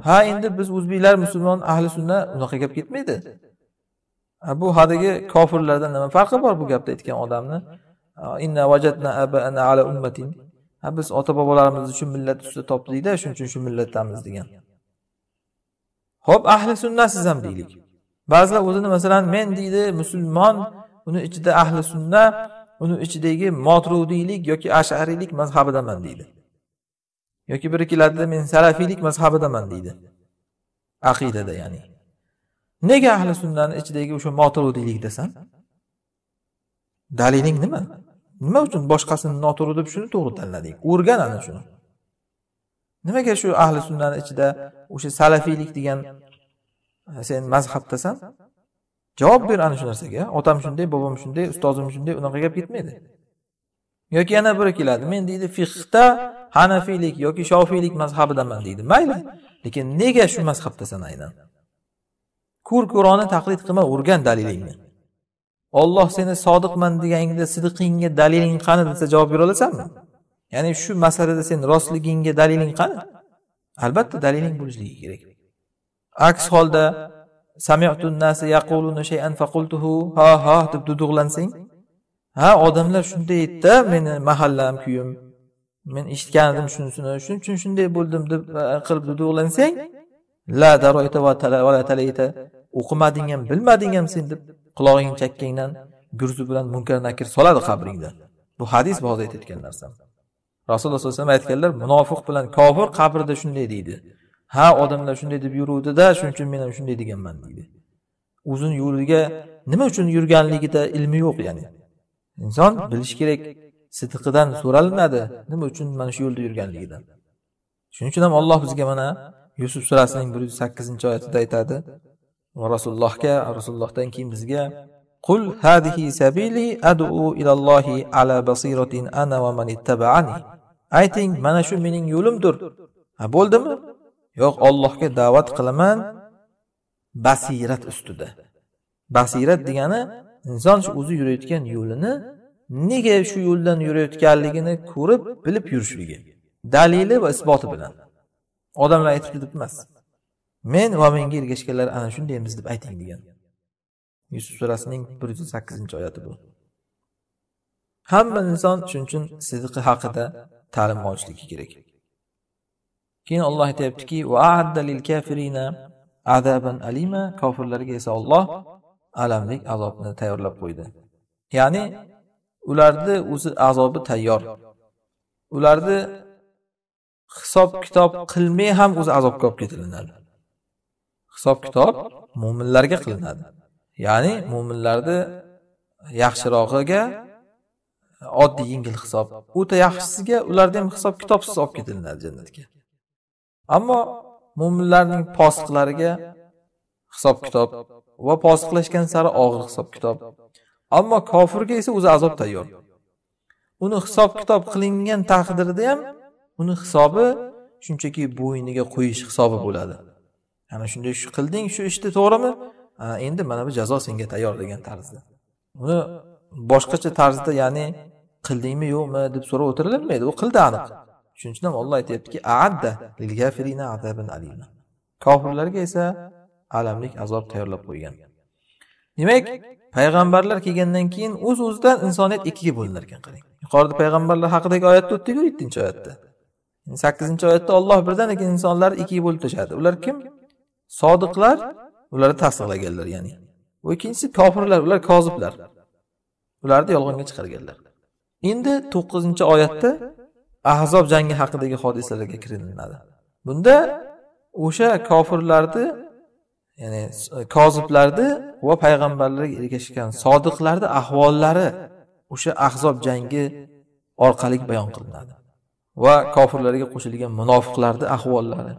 ha endi biz o'zbeklar musulmon ahli sunna unaqa gap ketmaydi bu haligi kofirlardan nima farqi bor bu gapni aytgan odamni inna ala ummatin ha biz ota bobolarimizni shu millat ustida topdikda shuning uchun shu millatdamiz degan ho'p ahli sunnasiz ham deylik ba'zilar o'zini masalan men deydi musulmon uni ichida ahli sunna uni ichidagi motrudiylik yoki ashariylik mazhabidaman deydi yoki biri keladida men salafiylik mazhabidaman deydi aqidada ya'ni nega ahli sunnani ichidagi o'sha motrudiylik desan daliling nima nima uchun boshqasini noto'g'ri deb shuni to'g'ri tanlading o'rgan ana shuni nimaga shu ahli sunnani ichida o'sha salafiylik degan sen mazhabdasan javob ber ana shu narsaga otam shunday bobom shunday ustozim shunday unaqa gap ketmaydi yoki yana biri keladi men deydi fiqda hanafiylik yoki shofiylik mazhabidaman deydi mayli lekin nega shu mazhabdasan aynan ko'r ko'roni taqlid qilma o'rgan dalilingni olloh seni sodiqman deganingda sidiqingga daliling qani desa javob bera olasanmi ya'ni shu masalada sen rostligingga daliling qani albatta daliling bo'lishligi kerak aks holda nasi yaquluna faqultuhu ha ha deb duduqlansang ha odamlar shunday aytdi meni mahallam kuyim men eshitgan edim shunisini shuning uchun shunday bo'ldim deb e, qilib duduqlansang la daroyta va o'qimading ham bilmading ham sen deb qulog'ing chakkangdan gurzi bilan munkar nakir soladi qabringda bu hadis hozir aytayotgan narsa rasululloh sallallohu alayhi vasallam aytganlar munofiq bilan kofir qabrida shunday deydi ha odamlar shunday deb yuruvdida shuning uchun men ham shunday deganman deydi o'zini yo'liga nima uchun yurganligida ilmi yo'q ya'ni inson bilishi kerak sidqidan so'ralinadi nima uchun mana shu yo'lda yurganligidan shuning uchun ham alloh bizga mana yusuf surasining bir yuz sakkizinchi oyatida aytadi rasulullohga rasulullohdan keyin bizga qul hadihi sabili adu ilallohi ala basiratin ana va man ittaba'ani ayting mana shu mening yo'limdir ha bo'ldimi yo'q ollohga da'vat qilaman basirat ustida basirat degani inson shu o'zi yurayotgan yo'lini nega shu yo'ldan yurayotganligini ko'rib bilib yurishligi dalili va isboti bilan odamlar aytib turib emas men va menga ergashganlar ana shundaymiz deb ayting degan yusuf surasining bir yuz sakkizinchi oyati bu hamma inson shuning uchun sidqi haqida ta'lim olishligi kerak keyin olloh aytyaptiki alima kofirlarga esa olloh alamlik azobni tayyorlab qo'ydi ya'ni ularni o'zi azobi tayyor ularni hisob kitob qilmay ham o'zi azobga olib ketilinadi hisob kitob mo'minlarga qilinadi ya'ni mo'minlarni yaxshirog'iga oddiy yengil hisob o'ta yaxshisiga ularni ham hisob kitobsiz olib ketilinadi jannatga ammo mo'minlarning posiqlariga hisob kitob va posiqlashgan sari og'ir hisob kitob ammo kofirga esa o'zi azob tayyor uni hisob kitob qilingan taqdirda ham uni hisobi shunchaki bo'yniga qo'yish hisobi bo'ladi ana shunday shu qilding shu ishni to'g'rimi endi mana bu jazo senga tayyor degan tarzda uni boshqacha tarzda ya'ni qildingmi yo'qmi deb so'rab o'tirilmaydi u qildi aniq shuning uchun ham olloh aytyaptiki aadda kofirlarga esa alamlik azob tayyorlab qo'ygan demak payg'ambarlar kelgandan keyin o'z uz o'zidan insoniyat ikkiga bo'linar ekan qarang yuqorida payg'ambarlar haqidagi oyatni o'tdiku yettinchi oyatda sakkizinchi oyatda olloh birdan keyin insonlarni ikkiga bo'lib tashladi ular kim sodiqlar ularni tasdiqlaganlar ya'ni va ikkinchisi kofirlar ular koziblar ularni yolg'onga chiqarganlar endi to'qqizinchi oyatda ahzob jangi haqidagi hodisalarga kirilinadi bunda o'sha kofirlarni ya'ni koziblarni va payg'ambarlarga ergashgan sodiqlarni ahvollari o'sha ahzob jangi orqali bayon qilinadi va kofirlarga qo'shilgan munofiqlarni ahvollari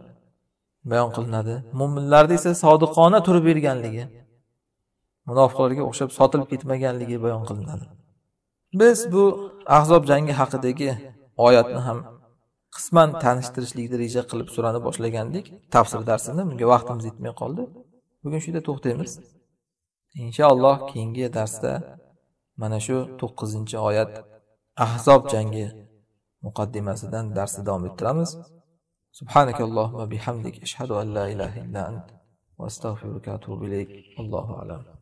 bayon qilinadi mo'minlarni esa sodiqona turib berganligi munofiqlarga o'xshab sotilib ketmaganligi bayon qilinadi biz bu ahzob jangi haqidagi oyatni ham qisman tanishtirishlikni reja qilib surani boshlagandik tafsir darsini bunga vaqtimiz yetmay qoldi bugun shu yerda to'xtaymiz inshaalloh keyingi darsda mana shu to'qqizinchi oyat ahzob jangi muqaddimasidan darsni davom ettiramiz سبحانك اللهم وبحمدك أشهد أن لا إله إلا أنت وأستغفرك وأتوب إليك الله أعلم